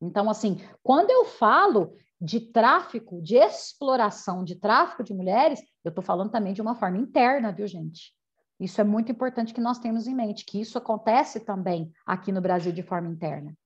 Então, assim, quando eu falo de tráfico, de exploração de tráfico de mulheres, eu estou falando também de uma forma interna, viu, gente? Isso é muito importante que nós temos em mente, que isso acontece também aqui no Brasil de forma interna.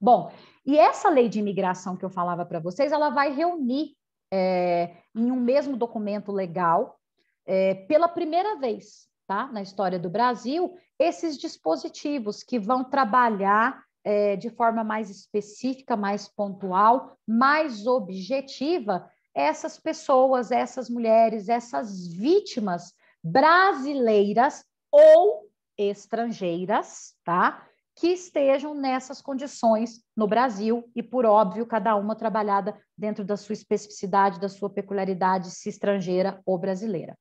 Bom, e essa lei de imigração que eu falava para vocês, ela vai reunir é, em um mesmo documento legal, é, pela primeira vez, tá? Na história do Brasil, esses dispositivos que vão trabalhar é, de forma mais específica, mais pontual, mais objetiva, essas pessoas, essas mulheres, essas vítimas brasileiras ou estrangeiras, tá? Que estejam nessas condições no Brasil e, por óbvio, cada uma trabalhada dentro da sua especificidade, da sua peculiaridade, se estrangeira ou brasileira.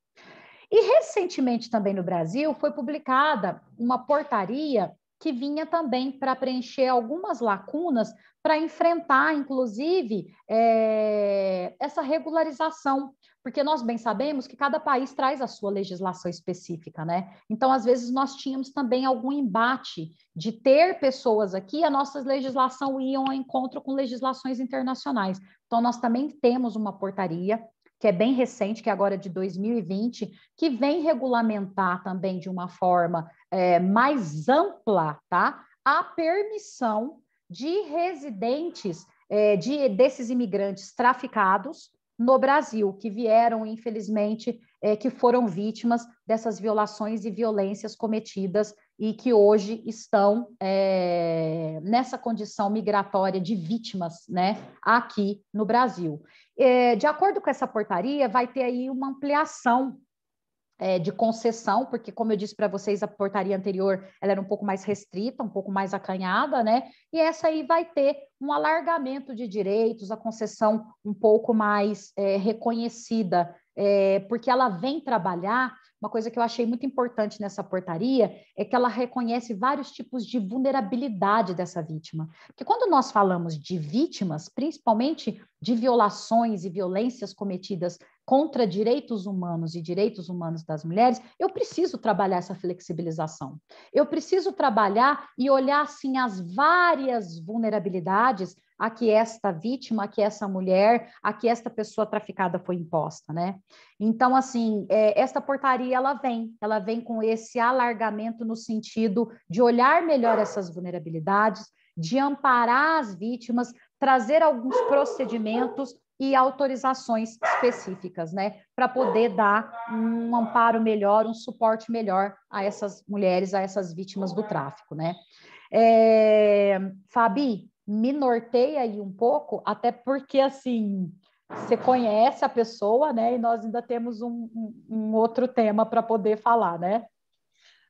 E recentemente também no Brasil foi publicada uma portaria que vinha também para preencher algumas lacunas para enfrentar, inclusive, é, essa regularização. Porque nós bem sabemos que cada país traz a sua legislação específica, né? Então, às vezes, nós tínhamos também algum embate de ter pessoas aqui, a nossa legislação ia ao encontro com legislações internacionais. Então, nós também temos uma portaria que é bem recente, que é agora de 2020, que vem regulamentar também de uma forma é, mais ampla, tá? A permissão de residentes é, de desses imigrantes traficados no Brasil, que vieram, infelizmente, é, que foram vítimas dessas violações e violências cometidas e que hoje estão é, nessa condição migratória de vítimas né, aqui no Brasil. É, de acordo com essa portaria, vai ter aí uma ampliação é, de concessão, porque, como eu disse para vocês, a portaria anterior ela era um pouco mais restrita, um pouco mais acanhada, né? E essa aí vai ter um alargamento de direitos, a concessão um pouco mais é, reconhecida, é, porque ela vem trabalhar uma coisa que eu achei muito importante nessa portaria é que ela reconhece vários tipos de vulnerabilidade dessa vítima. Porque quando nós falamos de vítimas, principalmente de violações e violências cometidas contra direitos humanos e direitos humanos das mulheres, eu preciso trabalhar essa flexibilização. Eu preciso trabalhar e olhar assim as várias vulnerabilidades a ah, que esta vítima, a que essa mulher, a que esta pessoa traficada foi imposta, né? Então, assim, é, esta portaria ela vem, ela vem com esse alargamento no sentido de olhar melhor essas vulnerabilidades, de amparar as vítimas, trazer alguns procedimentos e autorizações específicas, né, para poder dar um amparo melhor, um suporte melhor a essas mulheres, a essas vítimas do tráfico, né? É, Fabi, me norteia aí um pouco, até porque assim você conhece a pessoa, né? E nós ainda temos um, um, um outro tema para poder falar, né?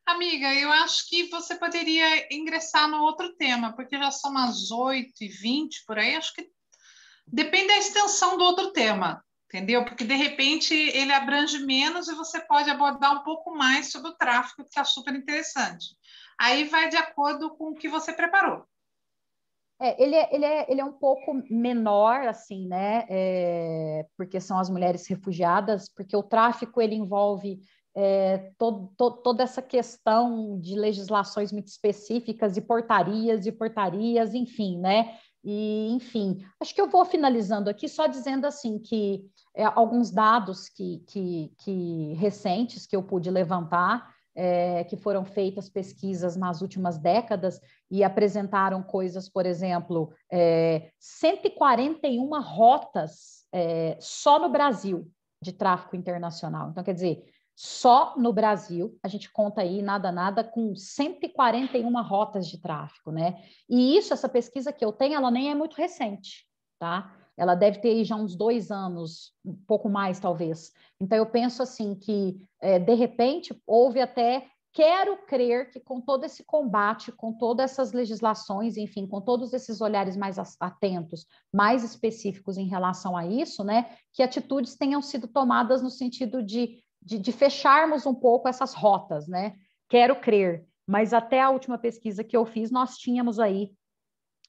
Amiga, eu acho que você poderia ingressar no outro tema, porque já são umas 8 e 20 por aí, acho que depende da extensão do outro tema, entendeu? Porque de repente ele abrange menos e você pode abordar um pouco mais sobre o tráfico, que está super interessante. Aí vai de acordo com o que você preparou. É, ele, é, ele, é, ele é um pouco menor, assim, né? É, porque são as mulheres refugiadas, porque o tráfico ele envolve é, to, to, toda essa questão de legislações muito específicas e portarias e portarias, enfim, né? E, enfim, acho que eu vou finalizando aqui só dizendo assim que é, alguns dados que, que, que recentes que eu pude levantar é, que foram feitas pesquisas nas últimas décadas e apresentaram coisas, por exemplo, é, 141 rotas é, só no Brasil de tráfico internacional. Então, quer dizer, só no Brasil, a gente conta aí nada nada com 141 rotas de tráfico, né? E isso, essa pesquisa que eu tenho, ela nem é muito recente, tá? Ela deve ter já uns dois anos, um pouco mais talvez. Então eu penso assim que é, de repente houve até quero crer que com todo esse combate, com todas essas legislações, enfim, com todos esses olhares mais atentos, mais específicos em relação a isso, né, que atitudes tenham sido tomadas no sentido de, de, de fecharmos um pouco essas rotas, né? Quero crer. Mas até a última pesquisa que eu fiz, nós tínhamos aí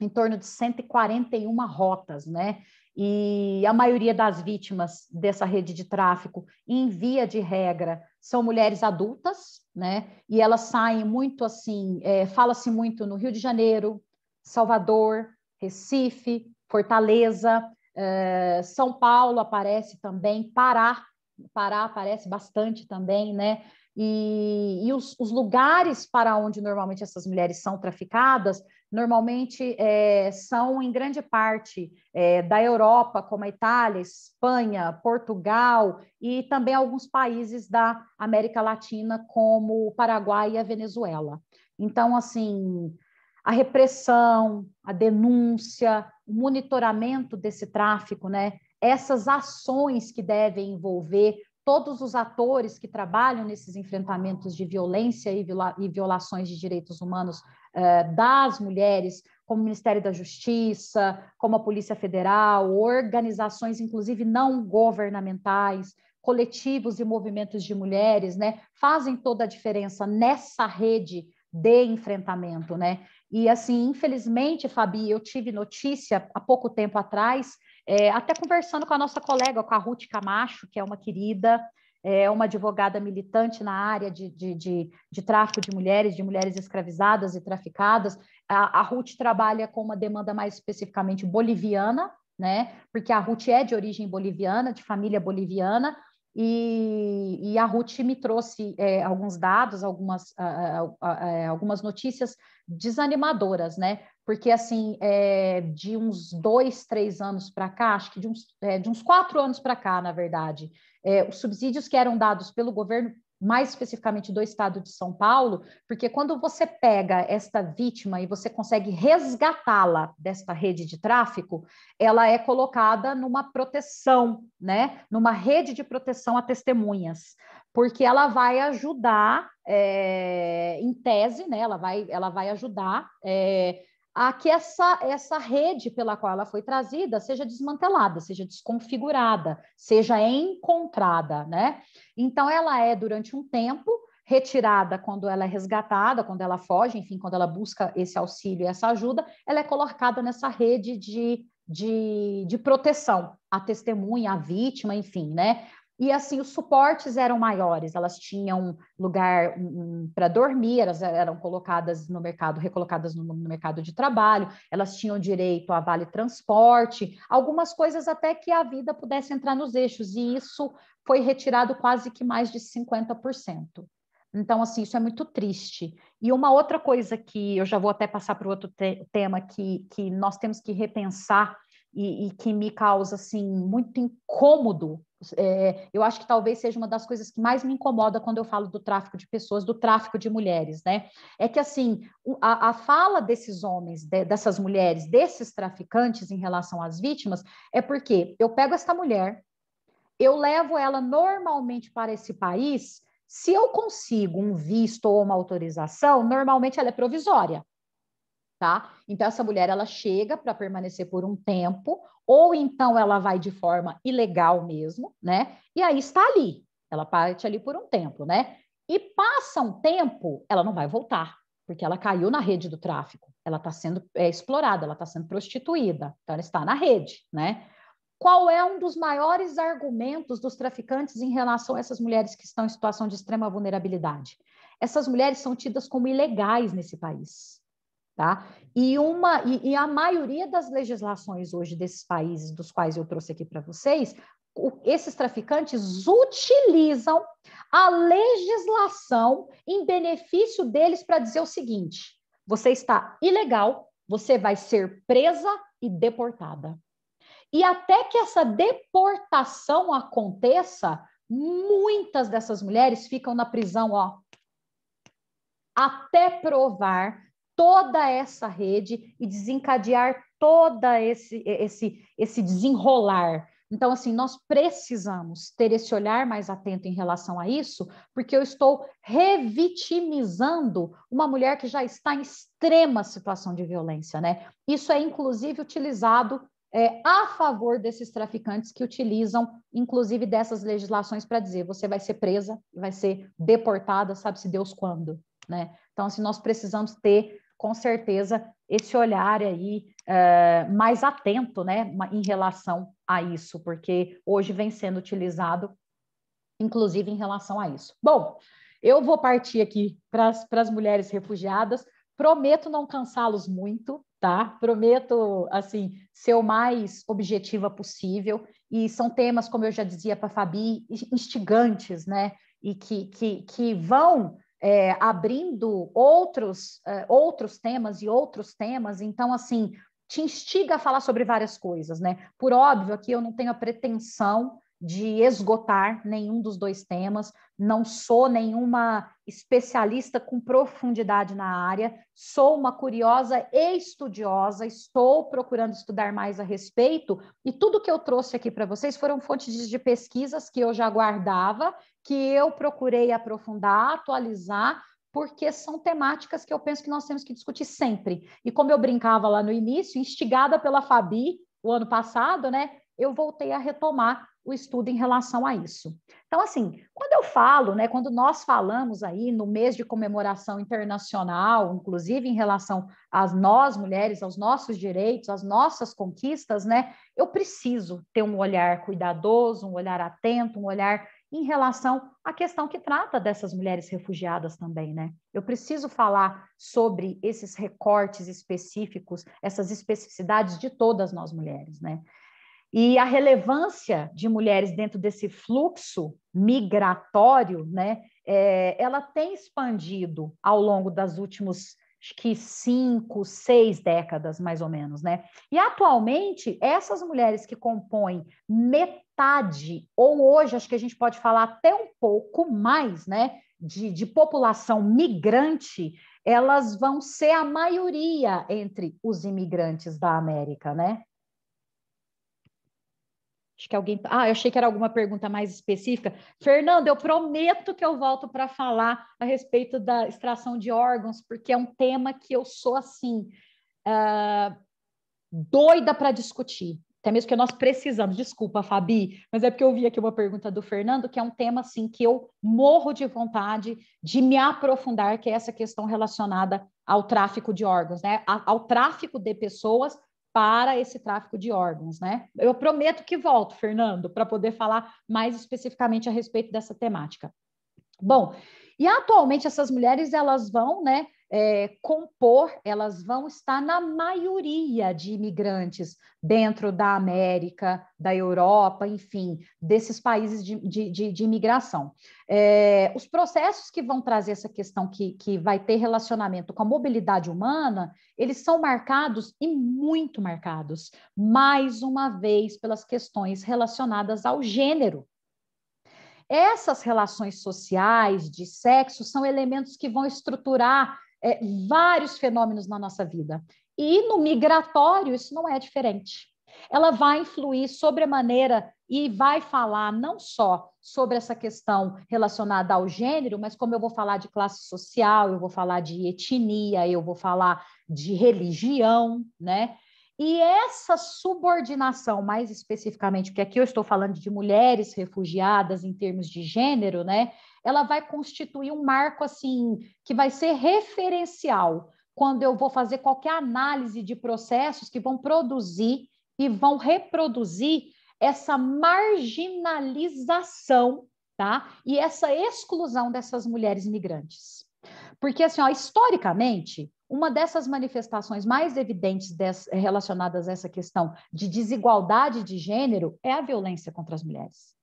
em torno de 141 rotas, né? E a maioria das vítimas dessa rede de tráfico, em via de regra, são mulheres adultas, né? E elas saem muito assim, é, fala-se muito no Rio de Janeiro, Salvador, Recife, Fortaleza, é, São Paulo aparece também, Pará, Pará aparece bastante também, né? E, e os, os, lugares para onde normalmente essas mulheres são traficadas, normalmente é, são em grande parte é, da Europa, como a Itália, Espanha, Portugal e também alguns países da América Latina, como o Paraguai e a Venezuela. Então, assim, a repressão, a denúncia, o monitoramento desse tráfico, né? essas ações que devem envolver todos os atores que trabalham nesses enfrentamentos de violência e, viola e violações de direitos humanos uh, das mulheres, como o Ministério da Justiça, como a Polícia Federal, organizações, inclusive não governamentais, coletivos e movimentos de mulheres, né, fazem toda a diferença nessa rede de enfrentamento, né? E assim, infelizmente, Fabi, eu tive notícia há pouco tempo atrás é, até conversando com a nossa colega, com a Ruth Camacho, que é uma querida, é uma advogada militante na área de, de, de, de tráfico de mulheres, de mulheres escravizadas e traficadas. A, a Ruth trabalha com uma demanda mais especificamente boliviana, né? Porque a Ruth é de origem boliviana, de família boliviana, e, e, a Ruth me trouxe é, alguns dados, algumas, uh, uh, uh, algumas notícias desanimadoras, né? porque assim, é, de uns dois, três anos para cá, acho que de uns, é, de uns quatro anos para cá, na verdade, é, os subsídios que eram dados pelo governo, mais especificamente do estado de São Paulo, porque quando você pega esta vítima e você consegue resgatá-la desta rede de tráfico, ela é colocada numa proteção, né? Numa rede de proteção a testemunhas porque ela vai ajudar, é, em tese, né? Ela vai, ela vai ajudar é, a que essa, essa rede pela qual ela foi trazida seja desmantelada, seja desconfigurada, seja encontrada, né? Então, ela é, durante um tempo, retirada quando ela é resgatada, quando ela foge, enfim, quando ela busca esse auxílio e essa ajuda, ela é colocada nessa rede de, de, de proteção, a testemunha, a vítima, enfim, né? E assim, os suportes eram maiores, elas tinham lugar um, para dormir, elas eram colocadas no mercado, recolocadas no, no, mercado de trabalho, elas tinham direito a vale transporte, algumas coisas até que a vida pudesse entrar nos eixos, e isso foi retirado quase que mais de 50%. Então, assim, isso é muito triste. E uma outra coisa que eu já vou até passar para o outro te tema que, que nós temos que repensar e, e que me causa assim muito incômodo é, eu acho que talvez seja uma das coisas que mais me incomoda quando eu falo do tráfico de pessoas, do tráfico de mulheres, né? É que, assim, a, a fala desses homens, de, dessas mulheres, desses traficantes em relação às vítimas, é porque eu pego esta mulher, eu levo ela normalmente para esse país, se eu consigo um visto ou uma autorização, normalmente ela é provisória tá? Então essa mulher ela chega para permanecer por um tempo, ou então ela vai de forma ilegal mesmo, né? E aí está ali, ela parte ali por um tempo, né? E passa um tempo, ela não vai voltar, porque ela caiu na rede do tráfico, ela está sendo é, explorada, ela está sendo prostituída, então ela está na rede, né? Qual é um dos maiores argumentos dos traficantes em relação a essas mulheres que estão em situação de extrema vulnerabilidade? Essas mulheres são tidas como ilegais nesse país Tá? E, uma, e, e a maioria das legislações hoje desses países dos quais eu trouxe aqui para vocês, o, esses traficantes utilizam a legislação em benefício deles para dizer o seguinte: você está ilegal, você vai ser presa e deportada. E até que essa deportação aconteça, muitas dessas mulheres ficam na prisão, ó, até provar toda essa rede e desencadear toda esse esse esse desenrolar. Então, assim, nós precisamos ter esse olhar mais atento em relação a isso, porque eu estou revitimizando uma mulher que já está em extrema situação de violência, né? Isso é, inclusive, utilizado é, a favor desses traficantes que utilizam, inclusive, dessas legislações para dizer você vai ser presa, vai ser deportada, sabe-se Deus quando, né? Então, assim, nós precisamos ter com certeza, esse olhar aí uh, mais atento né, em relação a isso, porque hoje vem sendo utilizado, inclusive em relação a isso. Bom, eu vou partir aqui para as mulheres refugiadas, prometo não cansá-los muito, tá? Prometo, assim, ser o mais objetiva possível, e são temas, como eu já dizia para a Fabi, instigantes, né? E que, que, que vão é, abrindo outros, é, outros temas e outros temas. Então, assim, te instiga a falar sobre várias coisas, né? Por óbvio, aqui eu não tenho a pretensão de esgotar nenhum dos dois temas, não sou nenhuma especialista com profundidade na área, sou uma curiosa e estudiosa, estou procurando estudar mais a respeito, e tudo que eu trouxe aqui para vocês foram fontes de pesquisas que eu já guardava, que eu procurei aprofundar, atualizar, porque são temáticas que eu penso que nós temos que discutir sempre. E como eu brincava lá no início, instigada pela Fabi o ano passado, né? Eu voltei a retomar o estudo em relação a isso. Então, assim, quando eu falo, né, quando nós falamos aí no mês de comemoração internacional, inclusive em relação às nós mulheres, aos nossos direitos, às nossas conquistas, né, eu preciso ter um olhar cuidadoso, um olhar atento, um olhar em relação à questão que trata dessas mulheres refugiadas também, né? Eu preciso falar sobre esses recortes específicos, essas especificidades de todas nós mulheres, né? E a relevância de mulheres dentro desse fluxo migratório, né, é, ela tem expandido ao longo das últimas que cinco, seis décadas, mais ou menos, né? E atualmente, essas mulheres que compõem metade, ou hoje, acho que a gente pode falar até um pouco mais, né? De, de população migrante, elas vão ser a maioria entre os imigrantes da América, né? Acho que alguém. Ah, eu achei que era alguma pergunta mais específica. Fernando, eu prometo que eu volto para falar a respeito da extração de órgãos, porque é um tema que eu sou assim. Uh, doida para discutir. Até mesmo que nós precisamos, desculpa, Fabi, mas é porque eu vi aqui uma pergunta do Fernando, que é um tema assim que eu morro de vontade de me aprofundar, que é essa questão relacionada ao tráfico de órgãos, né? Ao tráfico de pessoas para esse tráfico de órgãos, né? Eu prometo que volto, Fernando, para poder falar mais especificamente a respeito dessa temática. Bom, e atualmente essas mulheres elas vão, né, é, compor, elas vão estar na maioria de imigrantes dentro da América, da Europa, enfim, desses países de, de, de, de imigração. É, os processos que vão trazer essa questão que, que vai ter relacionamento com a mobilidade humana, eles são marcados e muito marcados, mais uma vez, pelas questões relacionadas ao gênero essas relações sociais de sexo são elementos que vão estruturar é, vários fenômenos na nossa vida. E no migratório, isso não é diferente. Ela vai influir sobre a maneira e vai falar não só sobre essa questão relacionada ao gênero, mas como eu vou falar de classe social, eu vou falar de etnia, eu vou falar de religião, né? E essa subordinação, mais especificamente, porque aqui eu estou falando de mulheres refugiadas em termos de gênero, né? ela vai constituir um marco assim que vai ser referencial quando eu vou fazer qualquer análise de processos que vão produzir e vão reproduzir essa marginalização, tá? E essa exclusão dessas mulheres migrantes. Porque assim, ó, historicamente, uma dessas manifestações mais evidentes des, relacionadas a essa questão de desigualdade de gênero é a violência contra as mulheres.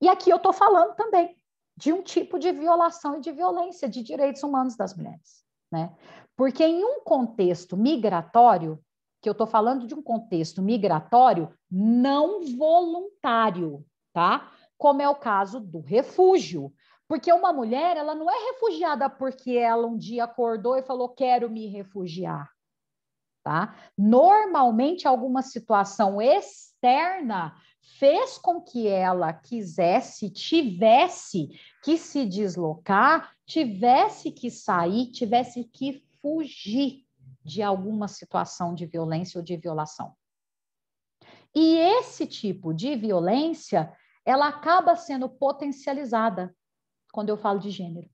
E aqui eu estou falando também de um tipo de violação e de violência de direitos humanos das mulheres. Né? Porque em um contexto migratório, que eu estou falando de um contexto migratório não voluntário, tá? Como é o caso do refúgio. Porque uma mulher, ela não é refugiada porque ela um dia acordou e falou, quero me refugiar, tá? Normalmente, alguma situação externa fez com que ela quisesse, tivesse que se deslocar, tivesse que sair, tivesse que fugir de alguma situação de violência ou de violação. E esse tipo de violência, ela acaba sendo potencializada quando eu falo de gênero.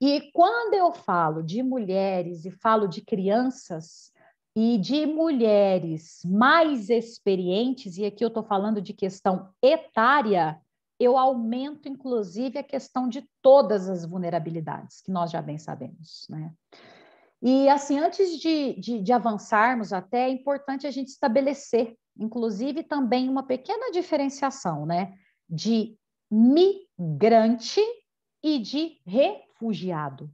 E quando eu falo de mulheres e falo de crianças, e de mulheres mais experientes, e aqui eu estou falando de questão etária, eu aumento, inclusive, a questão de todas as vulnerabilidades, que nós já bem sabemos, né? E, assim, antes de, de, de avançarmos até, é importante a gente estabelecer, inclusive, também uma pequena diferenciação, né? De migrante e de refugiado.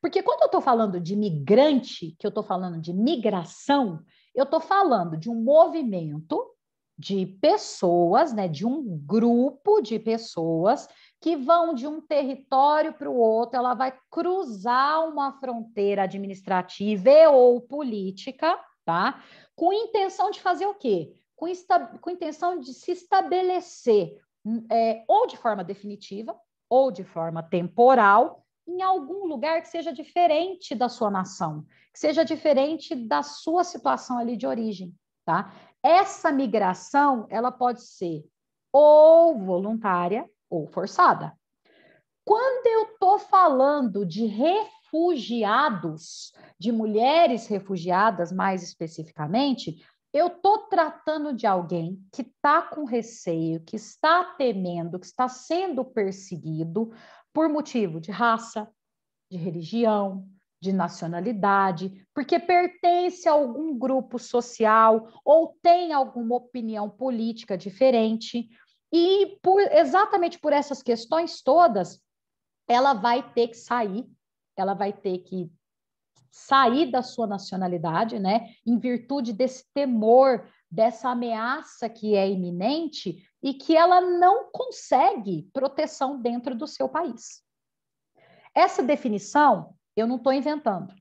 Porque quando eu estou falando de migrante, que eu estou falando de migração, eu estou falando de um movimento de pessoas, né, de um grupo de pessoas que vão de um território para o outro, ela vai cruzar uma fronteira administrativa e ou política, tá? Com intenção de fazer o quê? Com, esta, com intenção de se estabelecer hum, é, ou de forma definitiva ou de forma temporal em algum lugar que seja diferente da sua nação, que seja diferente da sua situação ali de origem, tá? Essa migração, ela pode ser ou voluntária ou forçada. Quando eu estou falando de refugiados, de mulheres refugiadas mais especificamente, eu estou tratando de alguém que está com receio, que está temendo, que está sendo perseguido por motivo de raça, de religião, de nacionalidade, porque pertence a algum grupo social ou tem alguma opinião política diferente. E por, exatamente por essas questões todas, ela vai ter que sair, ela vai ter que sair da sua nacionalidade, né? Em virtude desse temor dessa ameaça que é iminente e que ela não consegue proteção dentro do seu país. Essa definição eu não estou inventando.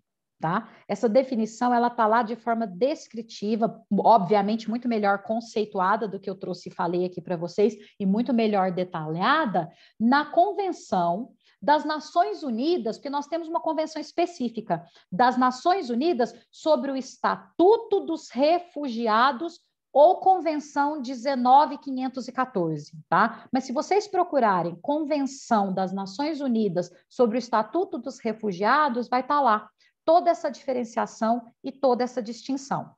Tá? Essa definição ela está lá de forma descritiva, obviamente muito melhor conceituada do que eu trouxe e falei aqui para vocês e muito melhor detalhada na convenção das Nações Unidas, porque nós temos uma convenção específica das Nações Unidas sobre o Estatuto dos Refugiados ou Convenção 19514, tá? Mas se vocês procurarem Convenção das Nações Unidas sobre o Estatuto dos Refugiados, vai estar tá lá toda essa diferenciação e toda essa distinção.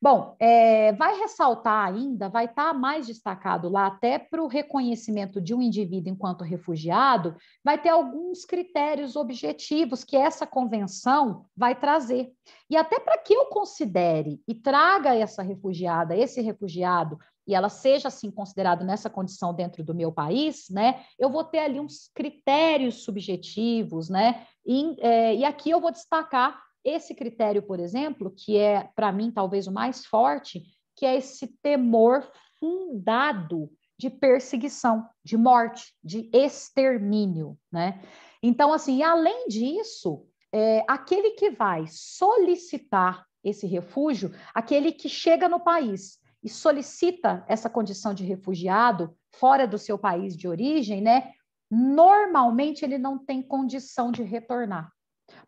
Bom, é, vai ressaltar ainda, vai estar tá mais destacado lá, até para o reconhecimento de um indivíduo enquanto refugiado, vai ter alguns critérios objetivos que essa convenção vai trazer. E até para que eu considere e traga essa refugiada, esse refugiado, e ela seja assim considerada nessa condição dentro do meu país, né, eu vou ter ali uns critérios subjetivos, né, e, é, e aqui eu vou destacar esse critério, por exemplo, que é para mim talvez o mais forte, que é esse temor fundado de perseguição, de morte, de extermínio, né? Então, assim, além disso, é, aquele que vai solicitar esse refúgio, aquele que chega no país e solicita essa condição de refugiado fora do seu país de origem, né? Normalmente ele não tem condição de retornar.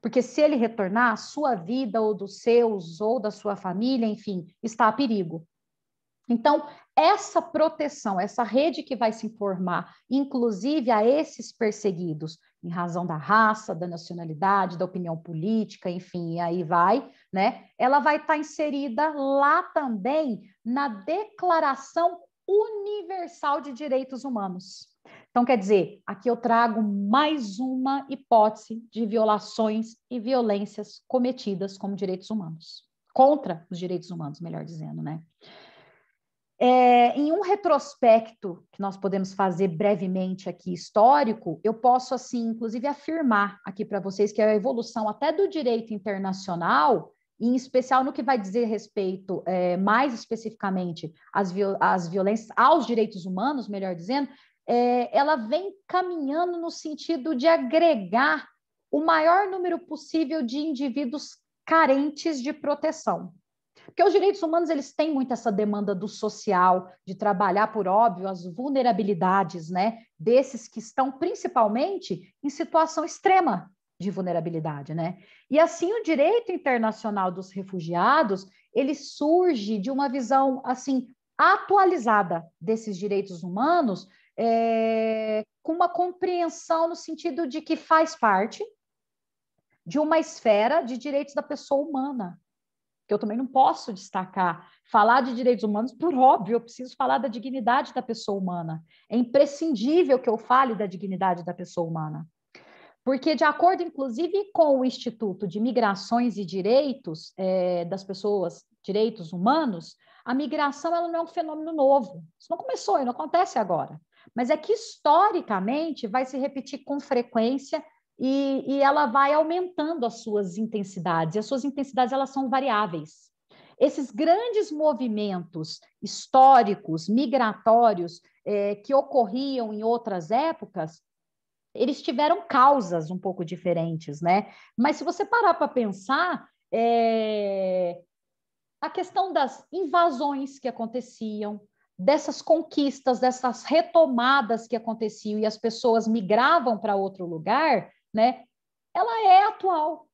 Porque se ele retornar, a sua vida ou dos seus ou da sua família, enfim, está a perigo. Então, essa proteção, essa rede que vai se formar, inclusive a esses perseguidos, em razão da raça, da nacionalidade, da opinião política, enfim, e aí vai, né? Ela vai estar tá inserida lá também na Declaração Universal de Direitos Humanos. Então, quer dizer, aqui eu trago mais uma hipótese de violações e violências cometidas como direitos humanos, contra os direitos humanos, melhor dizendo, né? É, em um retrospecto que nós podemos fazer brevemente aqui histórico, eu posso assim, inclusive, afirmar aqui para vocês que é a evolução até do direito internacional, em especial no que vai dizer respeito é, mais especificamente às, viol às violências, aos direitos humanos, melhor dizendo, é, ela vem caminhando no sentido de agregar o maior número possível de indivíduos carentes de proteção. Porque os direitos humanos eles têm muito essa demanda do social, de trabalhar por óbvio as vulnerabilidades, né, desses que estão principalmente em situação extrema de vulnerabilidade, né? E assim o direito internacional dos refugiados, ele surge de uma visão assim atualizada desses direitos humanos, é, com uma compreensão no sentido de que faz parte de uma esfera de direitos da pessoa humana, que eu também não posso destacar. Falar de direitos humanos, por óbvio, eu preciso falar da dignidade da pessoa humana. É imprescindível que eu fale da dignidade da pessoa humana. Porque, de acordo, inclusive, com o Instituto de Migrações e Direitos é, das Pessoas, Direitos Humanos, a migração ela não é um fenômeno novo. Isso não começou e não acontece agora. Mas é que, historicamente, vai se repetir com frequência e, e ela vai aumentando as suas intensidades, e as suas intensidades elas são variáveis. Esses grandes movimentos históricos, migratórios, é, que ocorriam em outras épocas, eles tiveram causas um pouco diferentes, né? Mas se você parar para pensar, é... a questão das invasões que aconteciam, dessas conquistas, dessas retomadas que aconteciam e as pessoas migravam para outro lugar, né? Ela é atual.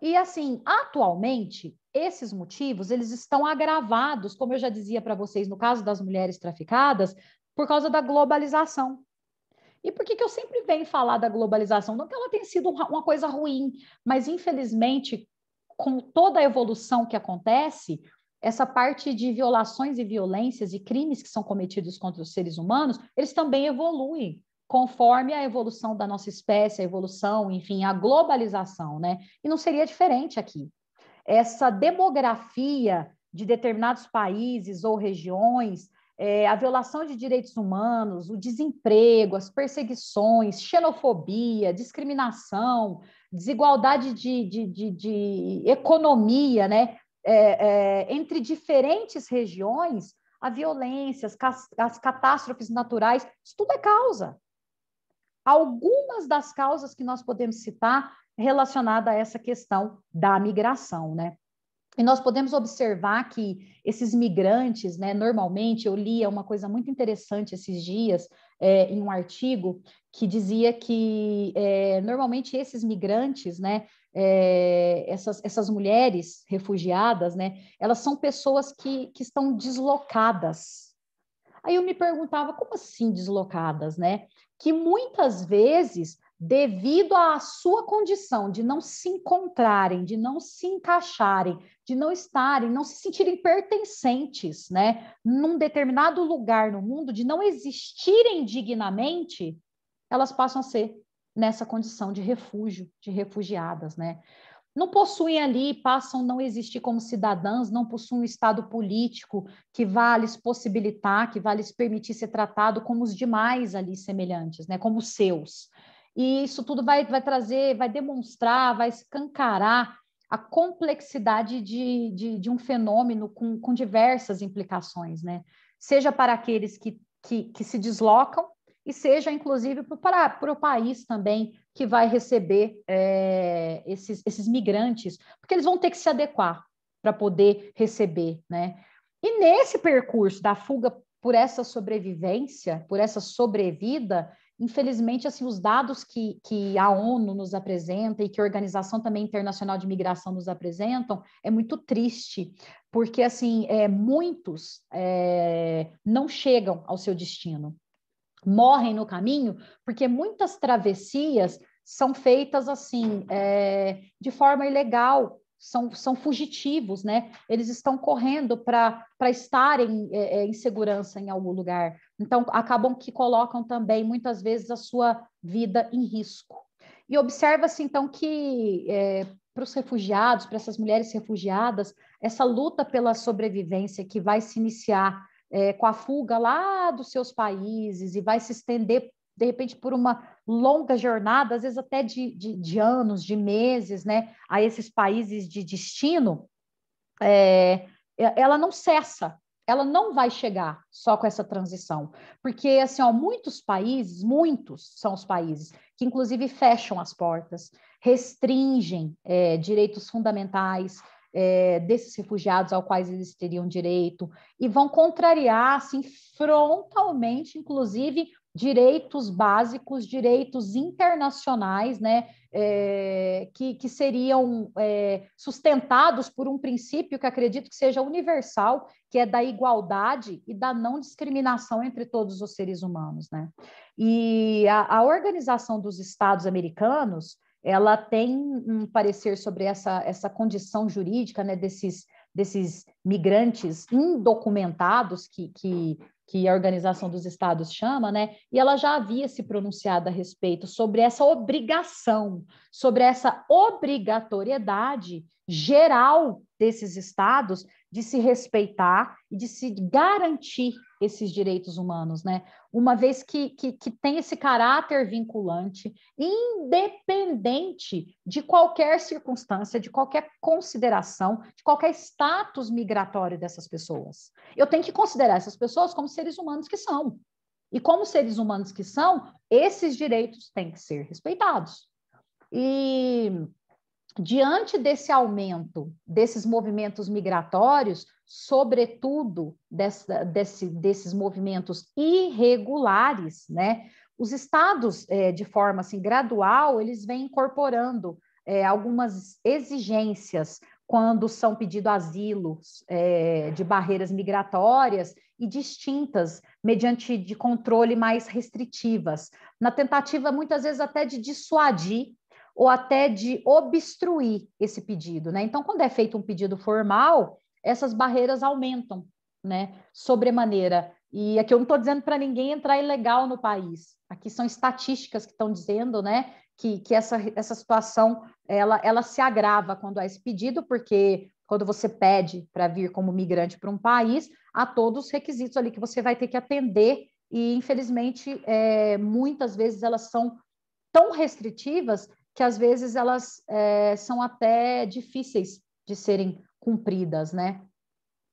E assim, atualmente, esses motivos, eles estão agravados, como eu já dizia para vocês, no caso das mulheres traficadas, por causa da globalização. E por que, que eu sempre venho falar da globalização? Não que ela tenha sido uma coisa ruim, mas infelizmente, com toda a evolução que acontece, essa parte de violações e violências e crimes que são cometidos contra os seres humanos, eles também evoluem conforme a evolução da nossa espécie, a evolução, enfim, a globalização, né? E não seria diferente aqui. Essa demografia de determinados países ou regiões, é, a violação de direitos humanos, o desemprego, as perseguições, xenofobia, discriminação, desigualdade de, de, de, de economia, né? É, é, entre diferentes regiões, a violência, as, as catástrofes naturais, isso tudo é causa algumas das causas que nós podemos citar relacionada a essa questão da migração, né? E nós podemos observar que esses migrantes, né, normalmente, eu li uma coisa muito interessante esses dias é, em um artigo que dizia que é, normalmente esses migrantes, né, é, essas, essas mulheres refugiadas, né, elas são pessoas que, que estão deslocadas, Aí eu me perguntava, como assim deslocadas, né? Que muitas vezes, devido à sua condição de não se encontrarem, de não se encaixarem, de não estarem, não se sentirem pertencentes, né? Num determinado lugar no mundo, de não existirem dignamente, elas passam a ser nessa condição de refúgio, de refugiadas, né? não possuem ali, passam a não existir como cidadãs, não possuem um Estado político que vá lhes possibilitar, que vá lhes permitir ser tratado como os demais ali semelhantes, né? como seus. E isso tudo vai, vai trazer, vai demonstrar, vai escancarar a complexidade de, de, de um fenômeno com, com diversas implicações, né? seja para aqueles que, que, que se deslocam e seja inclusive para o país também que vai receber é, esses, esses migrantes, porque eles vão ter que se adequar para poder receber, né? E nesse percurso da fuga por essa sobrevivência, por essa sobrevida, infelizmente, assim, os dados que, que a ONU nos apresenta e que a Organização também Internacional de Migração nos apresentam, é muito triste, porque, assim, é, muitos é, não chegam ao seu destino, morrem no caminho, porque muitas travessias são feitas assim, é, de forma ilegal, são, são fugitivos, né? Eles estão correndo para estarem é, é, em segurança em algum lugar. Então, acabam que colocam também, muitas vezes, a sua vida em risco. E observa-se, então, que é, para os refugiados, para essas mulheres refugiadas, essa luta pela sobrevivência que vai se iniciar é, com a fuga lá dos seus países e vai se estender, de repente, por uma longa jornada, às vezes até de, de, de anos, de meses, né, a esses países de destino, é, ela não cessa, ela não vai chegar só com essa transição, porque assim, ó, muitos países, muitos são os países que inclusive fecham as portas, restringem é, direitos fundamentais, é, desses refugiados ao quais eles teriam direito e vão contrariar assim frontalmente, inclusive direitos básicos, direitos internacionais, né, é, que, que seriam é, sustentados por um princípio que acredito que seja universal, que é da igualdade e da não discriminação entre todos os seres humanos, né? E a, a Organização dos Estados Americanos ela tem um parecer sobre essa, essa condição jurídica né, desses, desses migrantes indocumentados que, que, que a Organização dos Estados chama, né? E ela já havia se pronunciado a respeito sobre essa obrigação, sobre essa obrigatoriedade geral desses estados de se respeitar e de se garantir esses direitos humanos, né? Uma vez que, que, que tem esse caráter vinculante, independente de qualquer circunstância, de qualquer consideração, de qualquer status migratório dessas pessoas. Eu tenho que considerar essas pessoas como seres humanos que são. E como seres humanos que são, esses direitos têm que ser respeitados. E diante desse aumento desses movimentos migratórios, sobretudo dessa, desse, desses movimentos irregulares, né, os estados, é, de forma assim, gradual, eles vêm incorporando é, algumas exigências quando são pedidos asilos é, de barreiras migratórias e distintas, mediante de controle mais restritivas, na tentativa, muitas vezes, até de dissuadir ou até de obstruir esse pedido, né? Então, quando é feito um pedido formal, essas barreiras aumentam, né? Sobremaneira. E aqui eu não estou dizendo para ninguém entrar ilegal no país. Aqui são estatísticas que estão dizendo, né? Que, que essa, essa situação ela, ela se agrava quando há esse pedido, porque quando você pede para vir como migrante para um país, há todos os requisitos ali que você vai ter que atender, e infelizmente é, muitas vezes elas são tão restritivas que às vezes elas é, são até difíceis de serem cumpridas, né?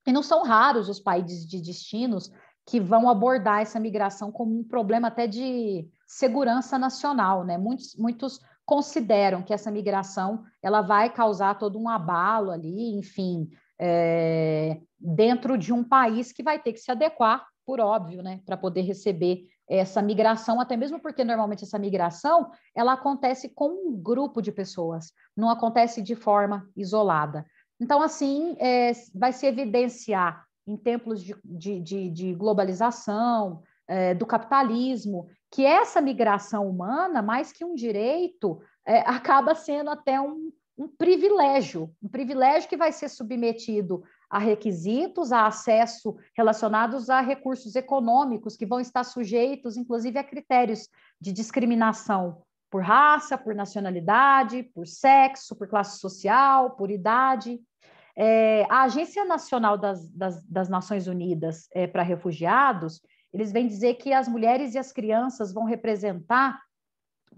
E não são raros os países de destinos que vão abordar essa migração como um problema até de segurança nacional, né? Muitos, muitos consideram que essa migração ela vai causar todo um abalo ali, enfim, é, dentro de um país que vai ter que se adequar, por óbvio, né, para poder receber essa migração, até mesmo porque normalmente essa migração ela acontece com um grupo de pessoas, não acontece de forma isolada. Então, assim, é, vai se evidenciar em tempos de, de, de, de globalização, é, do capitalismo, que essa migração humana, mais que um direito, é, acaba sendo até um, um privilégio, um privilégio que vai ser submetido a requisitos, a acesso relacionados a recursos econômicos que vão estar sujeitos, inclusive, a critérios de discriminação por raça, por nacionalidade, por sexo, por classe social, por idade. É, a Agência Nacional das, das, das Nações Unidas é, para Refugiados, eles vêm dizer que as mulheres e as crianças vão representar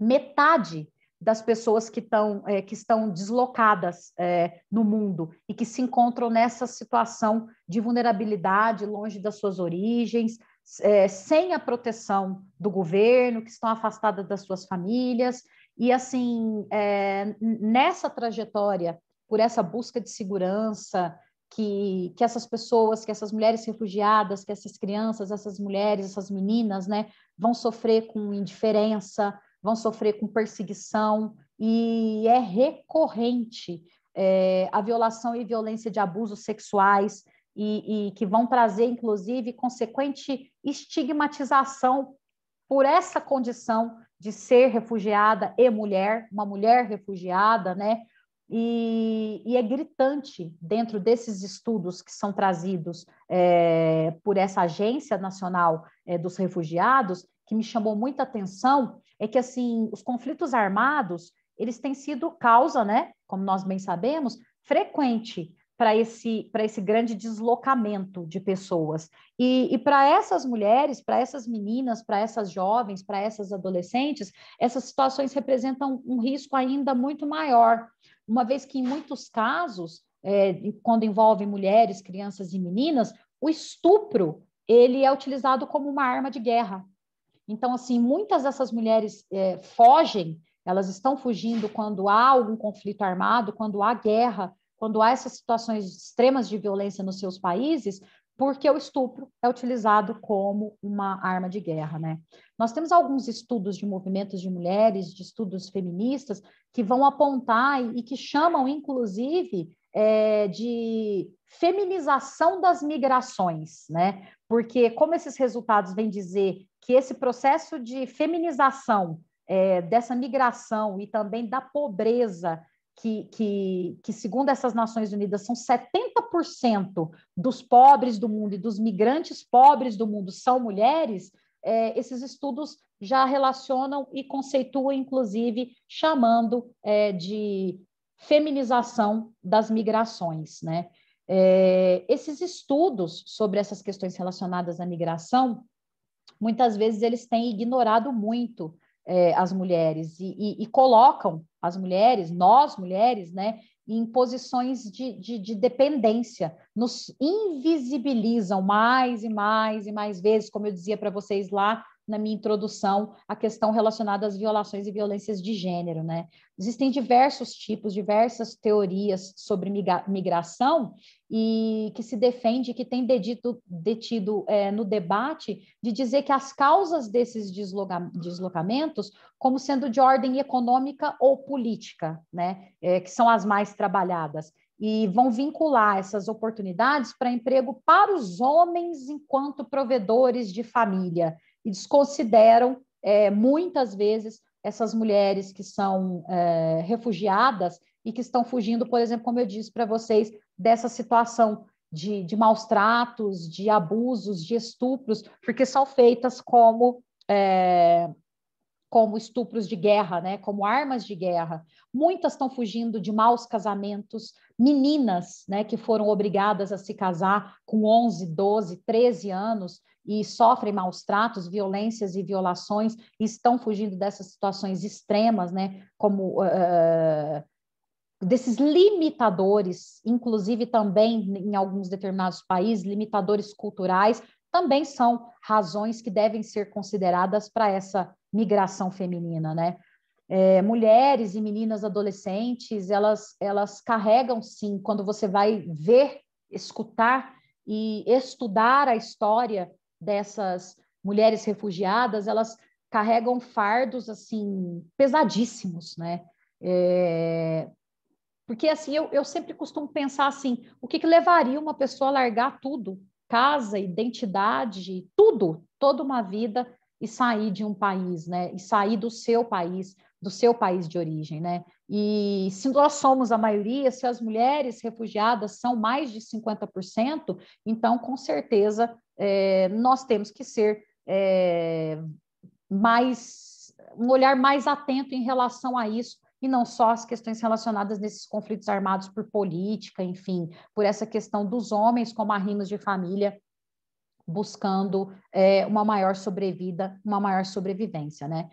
metade das pessoas que, tão, é, que estão deslocadas é, no mundo e que se encontram nessa situação de vulnerabilidade, longe das suas origens, é, sem a proteção do governo, que estão afastadas das suas famílias. E, assim, é, nessa trajetória, por essa busca de segurança, que, que essas pessoas, que essas mulheres refugiadas, que essas crianças, essas mulheres, essas meninas, né, vão sofrer com indiferença, vão sofrer com perseguição e é recorrente é, a violação e violência de abusos sexuais e, e que vão trazer, inclusive, consequente estigmatização por essa condição de ser refugiada e mulher, uma mulher refugiada, né? E, e, é gritante dentro desses estudos que são trazidos é, por essa Agência Nacional é, dos Refugiados, que me chamou muita atenção, é que assim os conflitos armados eles têm sido causa, né, como nós bem sabemos, frequente para esse, para esse grande deslocamento de pessoas. E, e para essas mulheres, para essas meninas, para essas jovens, para essas adolescentes, essas situações representam um risco ainda muito maior, uma vez que, em muitos casos, é, quando envolve mulheres, crianças e meninas, o estupro ele é utilizado como uma arma de guerra então, assim, muitas dessas mulheres é, fogem, elas estão fugindo quando há algum conflito armado, quando há guerra, quando há essas situações extremas de violência nos seus países, porque o estupro é utilizado como uma arma de guerra, né? Nós temos alguns estudos de movimentos de mulheres, de estudos feministas, que vão apontar e que chamam, inclusive, é, de feminização das migrações, né? Porque, como esses resultados vêm dizer que esse processo de feminização é, dessa migração e também da pobreza, que, que, que, segundo essas Nações Unidas, são 70% dos pobres do mundo e dos migrantes pobres do mundo são mulheres, é, esses estudos já relacionam e conceituam, inclusive, chamando é, de feminização das migrações. Né? É, esses estudos sobre essas questões relacionadas à migração muitas vezes eles têm ignorado muito é, as mulheres e, e, e, colocam as mulheres, nós mulheres, né, em posições de, de, de, dependência, nos invisibilizam mais e mais e mais vezes, como eu dizia para vocês lá na minha introdução a questão relacionada às violações e violências de gênero, né? Existem diversos tipos, diversas teorias sobre migração e que se defende, que tem dedito, detido é, no debate de dizer que as causas desses desloca deslocamentos, como sendo de ordem econômica ou política, né? É, que são as mais trabalhadas e vão vincular essas oportunidades para emprego para os homens enquanto provedores de família, e desconsideram é, muitas vezes essas mulheres que são é, refugiadas e que estão fugindo, por exemplo, como eu disse para vocês, dessa situação de, de maus tratos, de abusos, de estupros, porque são feitas como é, como estupros de guerra, né, como armas de guerra. Muitas estão fugindo de maus casamentos, meninas, né, que foram obrigadas a se casar com 11, 12, 13 anos e sofrem maus tratos, violências e violações, e estão fugindo dessas situações extremas, né, como uh, desses limitadores, inclusive também em alguns determinados países, limitadores culturais também são razões que devem ser consideradas para essa migração feminina, né? É, mulheres e meninas adolescentes, elas, elas carregam sim, quando você vai ver, escutar e estudar a história dessas mulheres refugiadas, elas carregam fardos assim pesadíssimos, né? É... Porque assim eu, eu sempre costumo pensar assim, o que, que levaria uma pessoa a largar tudo casa, identidade, tudo, toda uma vida e sair de um país, né? E sair do seu país, do seu país de origem, né? E se nós somos a maioria, se as mulheres refugiadas são mais de 50%, então com certeza é, nós temos que ser é, mais um olhar mais atento em relação a isso e não só as questões relacionadas nesses conflitos armados por política, enfim, por essa questão dos homens como arrimas de família buscando é, uma maior sobrevida, uma maior sobrevivência, né?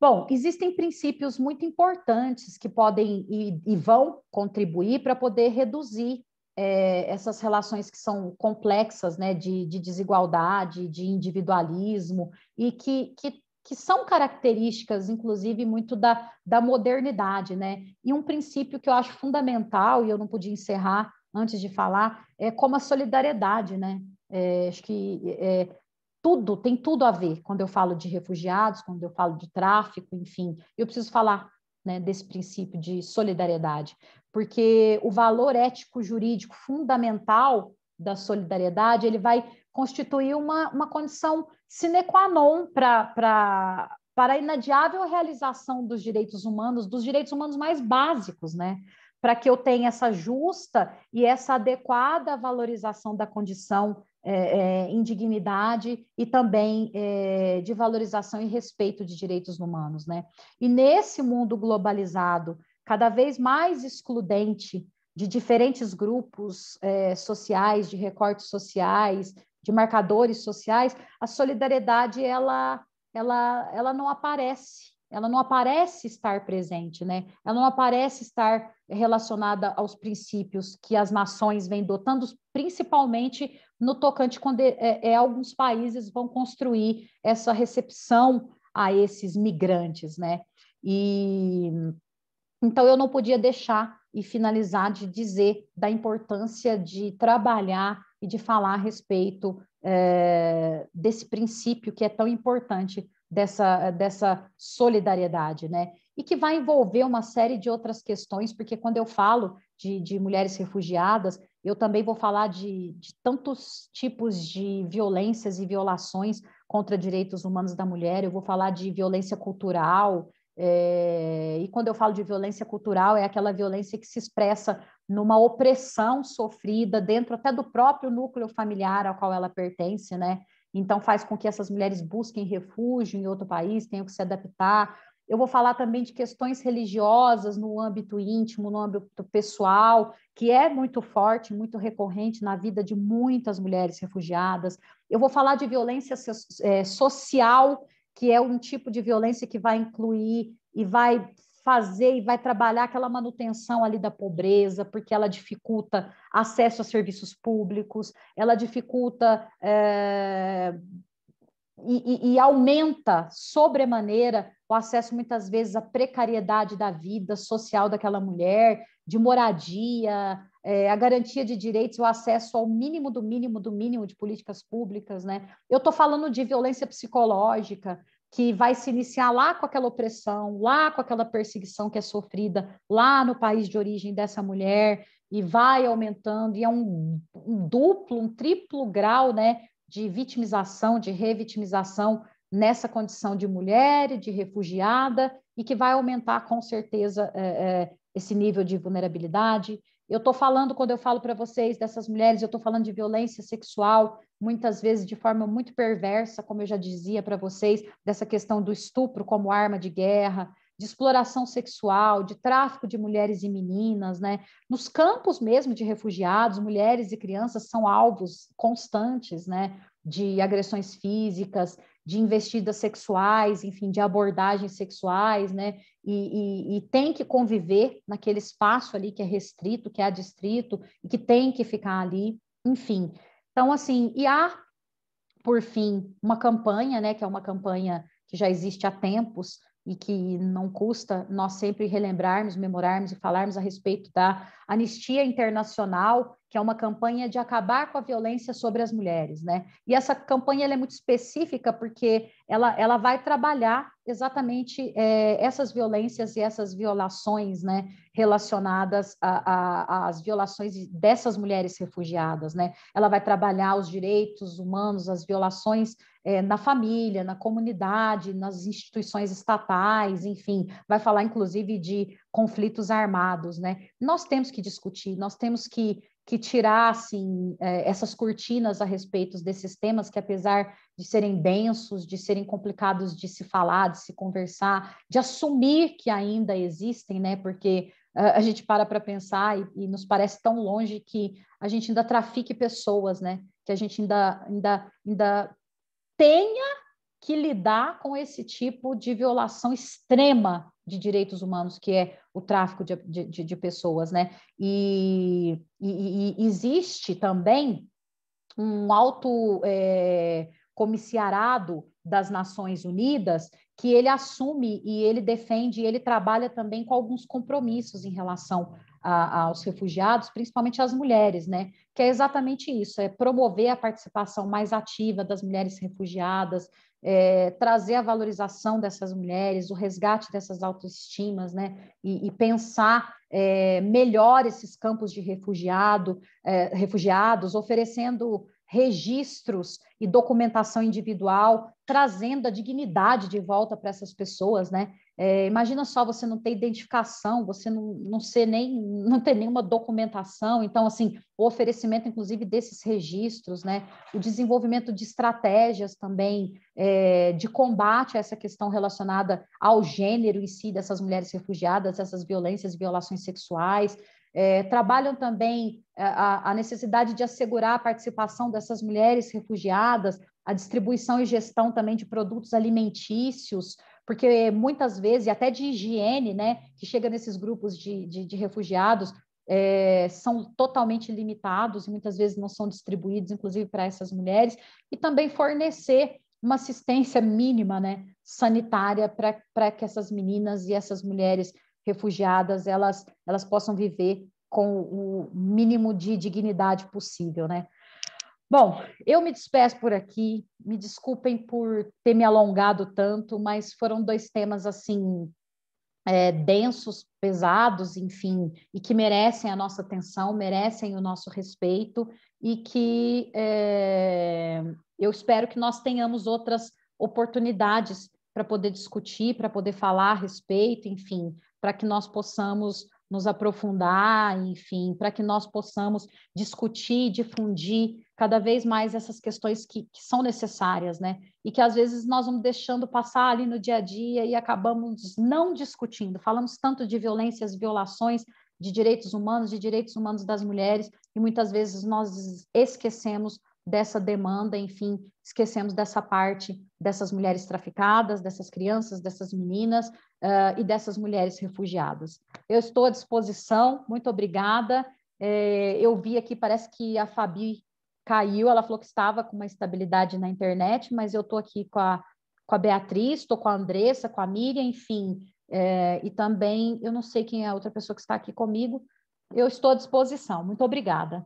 Bom, existem princípios muito importantes que podem e, e vão contribuir para poder reduzir é, essas relações que são complexas, né, de, de, desigualdade, de individualismo, e que, que que são características, inclusive, muito da, da modernidade, né? E um princípio que eu acho fundamental, e eu não podia encerrar antes de falar, é como a solidariedade, né? É, acho que é, tudo tem tudo a ver quando eu falo de refugiados, quando eu falo de tráfico, enfim. Eu preciso falar né, desse princípio de solidariedade, porque o valor ético-jurídico fundamental da solidariedade ele vai constituir uma, uma condição sine qua non para para a inadiável realização dos direitos humanos, dos direitos humanos mais básicos, né? Para que eu tenha essa justa e essa adequada valorização da condição é, é, em dignidade e também é, de valorização e respeito de direitos humanos, né? E nesse mundo globalizado, cada vez mais excludente de diferentes grupos é, sociais, de recortes sociais, de marcadores sociais, a solidariedade ela, ela, ela não aparece. Ela não aparece estar presente, né? Ela não aparece estar relacionada aos princípios que as nações vêm dotando, principalmente no tocante quando é, é, é alguns países vão construir essa recepção a esses migrantes, né? E então eu não podia deixar e finalizar de dizer da importância de trabalhar e de falar a respeito é, desse princípio que é tão importante dessa, dessa solidariedade, né? E que vai envolver uma série de outras questões, porque quando eu falo de, de mulheres refugiadas, eu também vou falar de, de tantos tipos de violências e violações contra direitos humanos da mulher, eu vou falar de violência cultural, é, e quando eu falo de violência cultural, é aquela violência que se expressa numa opressão sofrida dentro até do próprio núcleo familiar ao qual ela pertence, né? Então faz com que essas mulheres busquem refúgio em outro país, tenham que se adaptar. Eu vou falar também de questões religiosas no âmbito íntimo, no âmbito pessoal, que é muito forte, muito recorrente na vida de muitas mulheres refugiadas. Eu vou falar de violência eh, social que é um tipo de violência que vai incluir e vai fazer e vai trabalhar aquela manutenção ali da pobreza, porque ela dificulta acesso a serviços públicos, ela dificulta é, e, e, e aumenta sobremaneira o acesso, muitas vezes, à precariedade da vida social daquela mulher, de moradia, é, a garantia de direitos, o acesso ao mínimo do mínimo do mínimo de políticas públicas, né? Eu estou falando de violência psicológica, que vai se iniciar lá com aquela opressão, lá com aquela perseguição que é sofrida lá no país de origem dessa mulher e vai aumentando, e é um, um duplo, um triplo grau né, de vitimização, de revitimização nessa condição de mulher e de refugiada, e que vai aumentar com certeza é, é, esse nível de vulnerabilidade, eu estou falando, quando eu falo para vocês dessas mulheres, eu estou falando de violência sexual, muitas vezes de forma muito perversa, como eu já dizia para vocês, dessa questão do estupro como arma de guerra, de exploração sexual, de tráfico de mulheres e meninas, né? Nos campos mesmo de refugiados, mulheres e crianças são alvos constantes, né? De agressões físicas, de investidas sexuais, enfim, de abordagens sexuais, né? E, e, e, tem que conviver naquele espaço ali que é restrito, que é adstrito, e que tem que ficar ali, enfim. Então, assim, e há, por fim, uma campanha, né? Que é uma campanha que já existe há tempos, e que não custa nós sempre relembrarmos, memorarmos e falarmos a respeito da Anistia Internacional, que é uma campanha de acabar com a violência sobre as mulheres, né? E essa campanha é muito específica porque ela, ela vai trabalhar exatamente é, essas violências e essas violações, né, relacionadas às violações dessas mulheres refugiadas, né? Ela vai trabalhar os direitos humanos, as violações é, na família, na comunidade, nas instituições estatais, enfim, vai falar inclusive de conflitos armados, né? Nós temos que discutir, nós temos que, que tirar assim, é, essas cortinas a respeito desses temas que, apesar de serem densos, de serem complicados de se falar, de se conversar, de assumir que ainda existem, né? Porque é, a gente para para pensar e, e, nos parece tão longe que a gente ainda trafique pessoas, né? Que a gente ainda, ainda, ainda tenha que lidar com esse tipo de violação extrema de direitos humanos, que é o tráfico de, de, de pessoas, né? E, e, e, existe também um alto é, comissariado das Nações Unidas que ele assume e ele defende e ele trabalha também com alguns compromissos em relação a, aos refugiados, principalmente às mulheres, né? Que é exatamente isso: é promover a participação mais ativa das mulheres refugiadas, é, trazer a valorização dessas mulheres, o resgate dessas autoestimas, né? E, e pensar é, melhor esses campos de refugiado, é, refugiados, oferecendo registros e documentação individual, trazendo a dignidade de volta para essas pessoas, né? É, imagina só você não ter identificação, você não, não ser nem não ter nenhuma documentação, então assim o oferecimento inclusive desses registros, né? O desenvolvimento de estratégias também é, de combate a essa questão relacionada ao gênero em si dessas mulheres refugiadas, essas violências, violações sexuais, é, trabalham também é, a, a, necessidade de assegurar a participação dessas mulheres refugiadas, a distribuição e gestão também de produtos alimentícios, porque muitas vezes, e até de higiene, né, que chega nesses grupos de, de, de refugiados, é, são totalmente limitados e muitas vezes não são distribuídos, inclusive para essas mulheres, e também fornecer uma assistência mínima né, sanitária para que essas meninas e essas mulheres refugiadas elas, elas possam viver com o mínimo de dignidade possível, né? Bom, eu me despeço por aqui. Me desculpem por ter me alongado tanto, mas foram dois temas assim é, densos, pesados, enfim, e que merecem a nossa atenção, merecem o nosso respeito e que é, eu espero que nós tenhamos outras oportunidades para poder discutir, para poder falar a respeito, enfim, para que nós possamos nos aprofundar, enfim, para que nós possamos discutir, difundir cada vez mais essas questões que, que, são necessárias, né? E que às vezes nós vamos deixando passar ali no dia a dia e acabamos não discutindo. Falamos tanto de violências, violações de direitos humanos, de direitos humanos das mulheres, e muitas vezes nós esquecemos dessa demanda, enfim, esquecemos dessa parte dessas mulheres traficadas, dessas crianças, dessas meninas uh, e dessas mulheres refugiadas. Eu estou à disposição, muito obrigada. É, eu vi aqui, parece que a Fabi caiu, ela falou que estava com uma estabilidade na internet, mas eu estou aqui com a, com a Beatriz, estou com a Andressa, com a Miriam, enfim, é, e também, eu não sei quem é a outra pessoa que está aqui comigo, eu estou à disposição. Muito obrigada.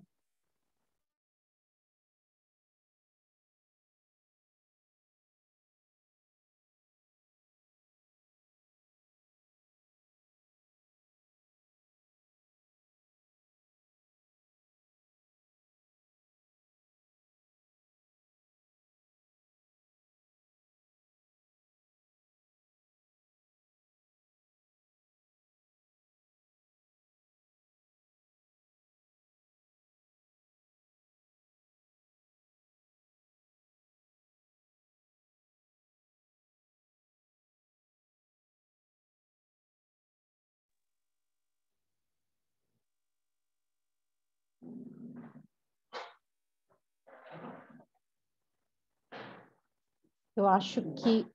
Eu acho que.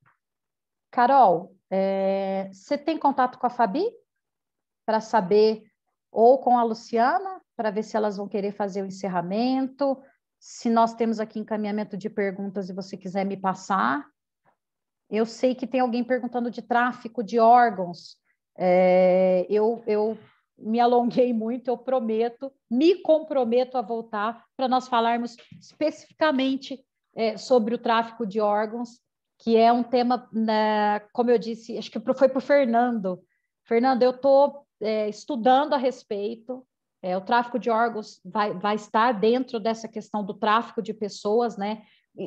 Carol, é... você tem contato com a Fabi? Para saber, ou com a Luciana, para ver se elas vão querer fazer o encerramento. Se nós temos aqui encaminhamento de perguntas e você quiser me passar. Eu sei que tem alguém perguntando de tráfico de órgãos. É... eu, eu me alonguei muito, eu prometo, me comprometo a voltar para nós falarmos especificamente é, sobre o tráfico de órgãos, que é um tema, né, como eu disse, acho que foi para o Fernando. Fernando, eu estou é, estudando a respeito. É, o tráfico de órgãos vai, vai estar dentro dessa questão do tráfico de pessoas, né?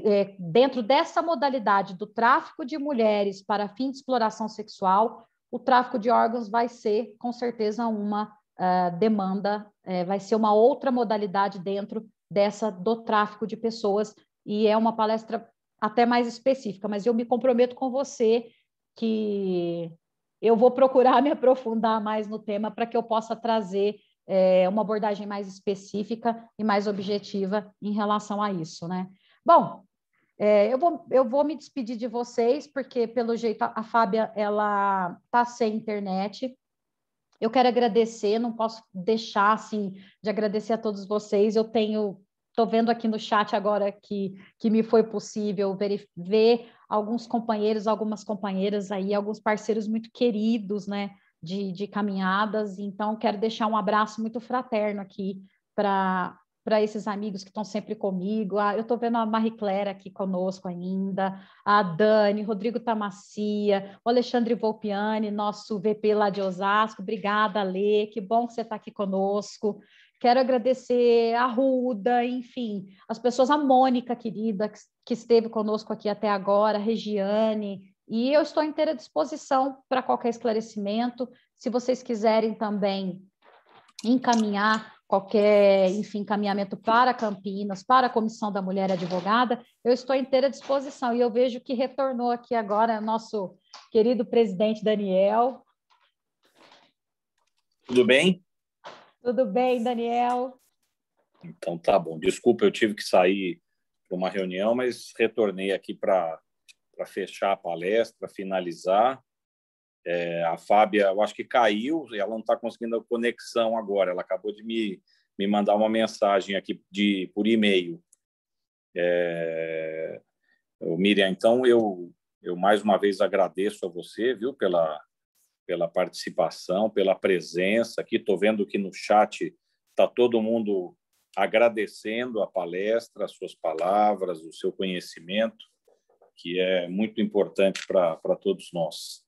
É, dentro dessa modalidade do tráfico de mulheres para fim de exploração sexual, o tráfico de órgãos vai ser, com certeza, uma uh, demanda, é, vai ser uma outra modalidade dentro dessa do tráfico de pessoas, e é uma palestra até mais específica, mas eu me comprometo com você que eu vou procurar me aprofundar mais no tema para que eu possa trazer é, uma abordagem mais específica e mais objetiva em relação a isso, né? Bom, é, eu, vou, eu vou me despedir de vocês, porque pelo jeito a, a Fábia ela está sem internet. Eu quero agradecer, não posso deixar assim de agradecer a todos vocês. Eu tenho Estou vendo aqui no chat agora que, que me foi possível ver, ver alguns companheiros, algumas companheiras aí, alguns parceiros muito queridos, né, de, de caminhadas. Então, quero deixar um abraço muito fraterno aqui para para esses amigos que estão sempre comigo. Ah, eu estou vendo a Marie Claire aqui conosco ainda, a Dani, Rodrigo Tamacia, o Alexandre Volpiani, nosso VP lá de Osasco. Obrigada, Lê, que bom que você está aqui conosco. Quero agradecer a Ruda, enfim, as pessoas, a Mônica, querida, que, esteve conosco aqui até agora, a Regiane, e eu estou inteira disposição para qualquer esclarecimento. Se vocês quiserem também encaminhar qualquer, enfim, encaminhamento para Campinas, para a Comissão da Mulher Advogada, eu estou inteira disposição. E eu vejo que retornou aqui agora nosso querido presidente Daniel. Tudo bem? Tudo bem, Daniel? Então tá bom. Desculpa, eu tive que sair para uma reunião, mas retornei aqui para fechar a palestra, finalizar. É, a Fábia, eu acho que caiu, ela não está conseguindo a conexão agora. Ela acabou de me, me mandar uma mensagem aqui de, por e-mail. É, Miriam, então eu, eu mais uma vez agradeço a você, viu, pela, pela participação, pela presença. Aqui estou vendo que no chat está todo mundo agradecendo a palestra, as suas palavras, o seu conhecimento, que é muito importante para todos nós.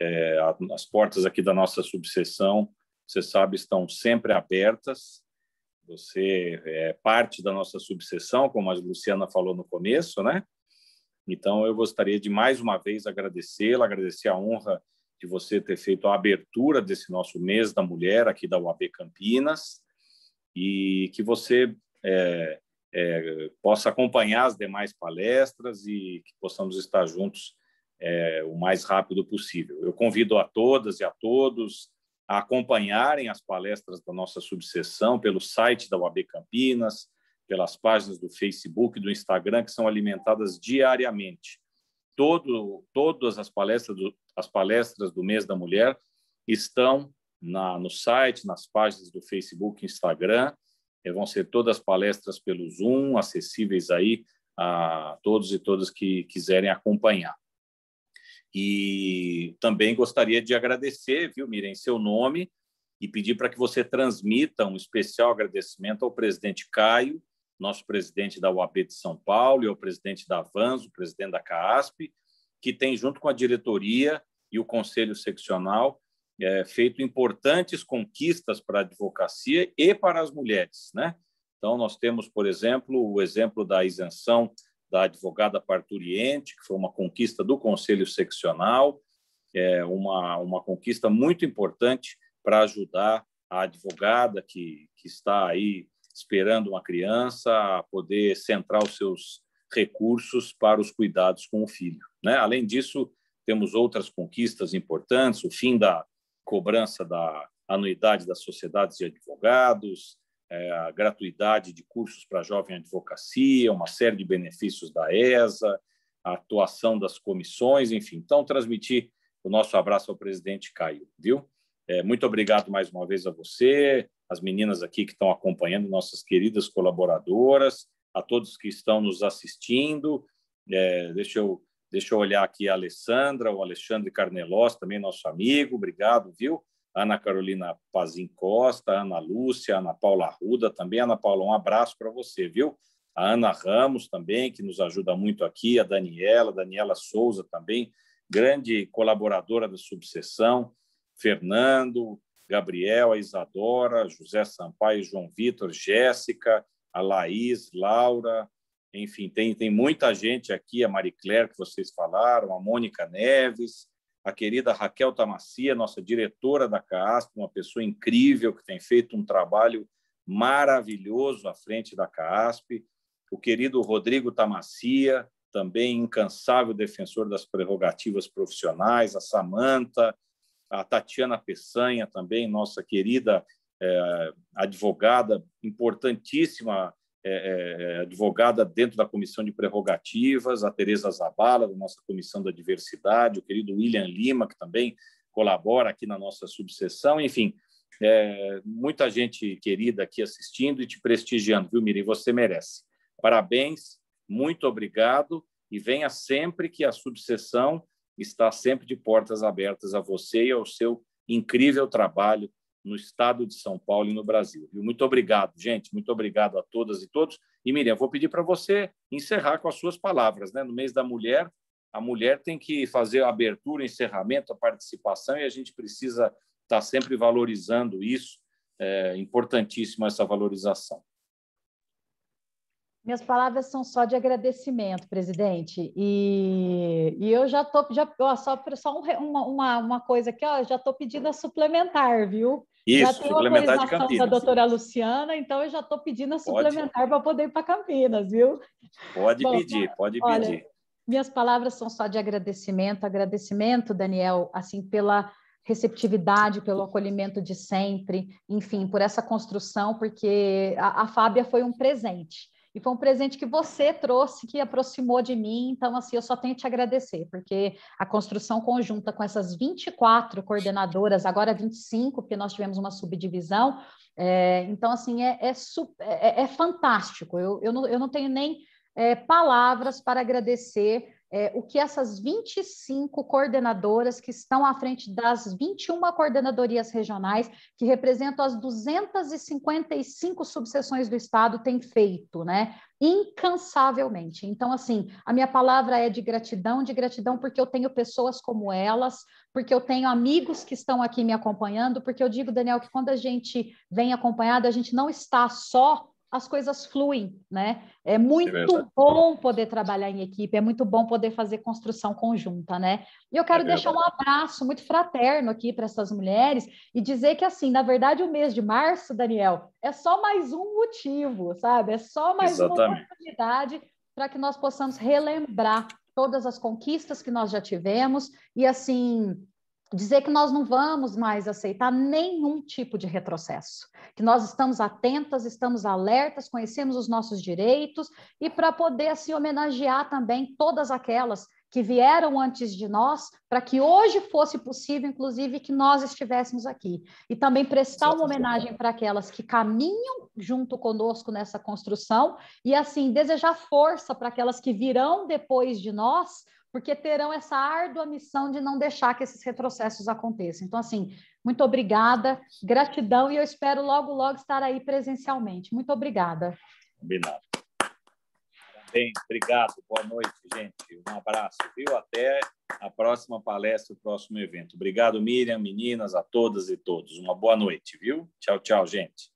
É, as portas aqui da nossa subseção, você sabe, estão sempre abertas. Você é parte da nossa subseção, como a Luciana falou no começo, né? Então, eu gostaria de mais uma vez agradecê-la, agradecer a honra de você ter feito a abertura desse nosso mês da mulher aqui da UAB Campinas e que você é, é, possa acompanhar as demais palestras e que possamos estar juntos é, o mais rápido possível. Eu convido a todas e a todos a acompanharem as palestras da nossa subseção pelo site da UAB Campinas, pelas páginas do Facebook e do Instagram, que são alimentadas diariamente todo, todas as palestras, do, as palestras do mês da mulher estão na, no site, nas páginas do Facebook, Instagram. É, vão ser todas palestras pelo Zoom, acessíveis aí a todos e todas que quiserem acompanhar. E também gostaria de agradecer, viu, Miriam, em seu nome e pedir para que você transmita um especial agradecimento ao presidente Caio nosso presidente da UAB de São Paulo, e o presidente da Avans, o presidente da CASP, que tem, junto com a diretoria e o conselho seccional, é, feito importantes conquistas para a advocacia e para as mulheres. Né? Então, nós temos, por exemplo, o exemplo da isenção da advogada parturiente, que foi uma conquista do conselho seccional, é uma, uma conquista muito importante para ajudar a advogada que, que está aí esperando uma criança poder centrar os seus recursos para os cuidados com o filho. Né? Além disso, temos outras conquistas importantes, o fim da cobrança da anuidade das sociedades de advogados, é, a gratuidade de cursos para jovem advocacia, uma série de benefícios da ESA, a atuação das comissões, enfim. Então, transmitir o nosso abraço ao presidente Caio, viu? É, muito obrigado mais uma vez a você, as meninas aqui que estão acompanhando, nossas queridas colaboradoras, a todos que estão nos assistindo. É, deixa, eu, deixa eu olhar aqui a Alessandra, o Alexandre Carnelós, também nosso amigo, obrigado, viu? Ana Carolina Pazin Costa, Ana Lúcia, Ana Paula Ruda também. Ana Paula, um abraço para você, viu? A Ana Ramos também, que nos ajuda muito aqui, a Daniela, Daniela Souza também, grande colaboradora da subseção. Fernando, Gabriel, a Isadora, José Sampaio, João Vitor, Jéssica, a Laís, Laura, enfim, tem, tem muita gente aqui, a Marie Claire, que vocês falaram, a Mônica Neves, a querida Raquel Tamacia, nossa diretora da Casp, uma pessoa incrível que tem feito um trabalho maravilhoso à frente da Casp. o querido Rodrigo Tamacia, também incansável defensor das prerrogativas profissionais, a Samanta, a Tatiana Peçanha também, nossa querida é, advogada, importantíssima é, é, é advogada dentro da Comissão de Prerrogativas, a Tereza Zabala, da nossa Comissão da Diversidade, o querido William Lima, que também colabora aqui na nossa subseção, enfim, é, muita gente querida aqui assistindo e te prestigiando, viu, Miri? Você merece. Parabéns, muito obrigado e venha sempre que a subseção está sempre de portas abertas a você e ao seu incrível trabalho no estado de São Paulo e no Brasil. Muito obrigado, gente. Muito obrigado a todas e todos. E, Miriam, vou pedir para você encerrar com as suas palavras. Né? No mês da mulher, a mulher tem que fazer a abertura, o encerramento, a participação, e a gente precisa estar tá sempre valorizando isso. É importantíssima essa valorização. Minhas palavras são só de agradecimento, presidente. E, e eu já estou, já, só, só um, uma, uma coisa aqui, ó, já estou pedindo a suplementar, viu? Isso, já tenho suplementar de Campinas. da doutora Luciana, então eu já estou pedindo a suplementar para poder ir para Campinas, viu? Pode Bom, pedir, então, pode olha, pedir. Minhas palavras são só de agradecimento, agradecimento, Daniel, assim, pela receptividade, pelo acolhimento de sempre, enfim, por essa construção, porque a, a Fábia foi um presente. E foi um presente que você trouxe, que aproximou de mim. Então, assim, eu só tenho te agradecer, porque a construção conjunta com essas 24 coordenadoras, agora 25, porque nós tivemos uma subdivisão. É, então, assim, é é, é, é, é fantástico. Eu, eu, não, eu não tenho nem é, palavras para agradecer é, o que essas 25 coordenadoras que estão à frente das 21 coordenadorias regionais, que representam as 255 subseções do Estado, têm feito, né? Incansavelmente. Então, assim, a minha palavra é de gratidão, de gratidão porque eu tenho pessoas como elas, porque eu tenho amigos que estão aqui me acompanhando, porque eu digo, Daniel, que quando a gente vem acompanhado, a gente não está só as coisas fluem, né? É muito é bom poder trabalhar em equipe, é muito bom poder fazer construção conjunta, né? E eu quero é deixar um abraço muito fraterno aqui para essas mulheres e dizer que, assim, na verdade, o mês de março, Daniel, é só mais um motivo, sabe? É só mais Exatamente. uma oportunidade para que nós possamos relembrar todas as conquistas que nós já tivemos e, assim, dizer que nós não vamos mais aceitar nenhum tipo de retrocesso, que nós estamos atentas, estamos alertas, conhecemos os nossos direitos e para poder se assim, homenagear também todas aquelas que vieram antes de nós, para que hoje fosse possível, inclusive, que nós estivéssemos aqui. E também prestar uma homenagem para aquelas que caminham junto conosco nessa construção e, assim, desejar força para aquelas que virão depois de nós, porque terão essa árdua missão de não deixar que esses retrocessos aconteçam. Então, assim, muito obrigada, gratidão, e eu espero logo, logo estar aí presencialmente. Muito obrigada. Combinado. Bem, obrigado, boa noite, gente. Um abraço, viu? Até a próxima palestra, o próximo evento. Obrigado, Miriam, meninas, a todas e todos. Uma boa noite, viu? Tchau, tchau, gente.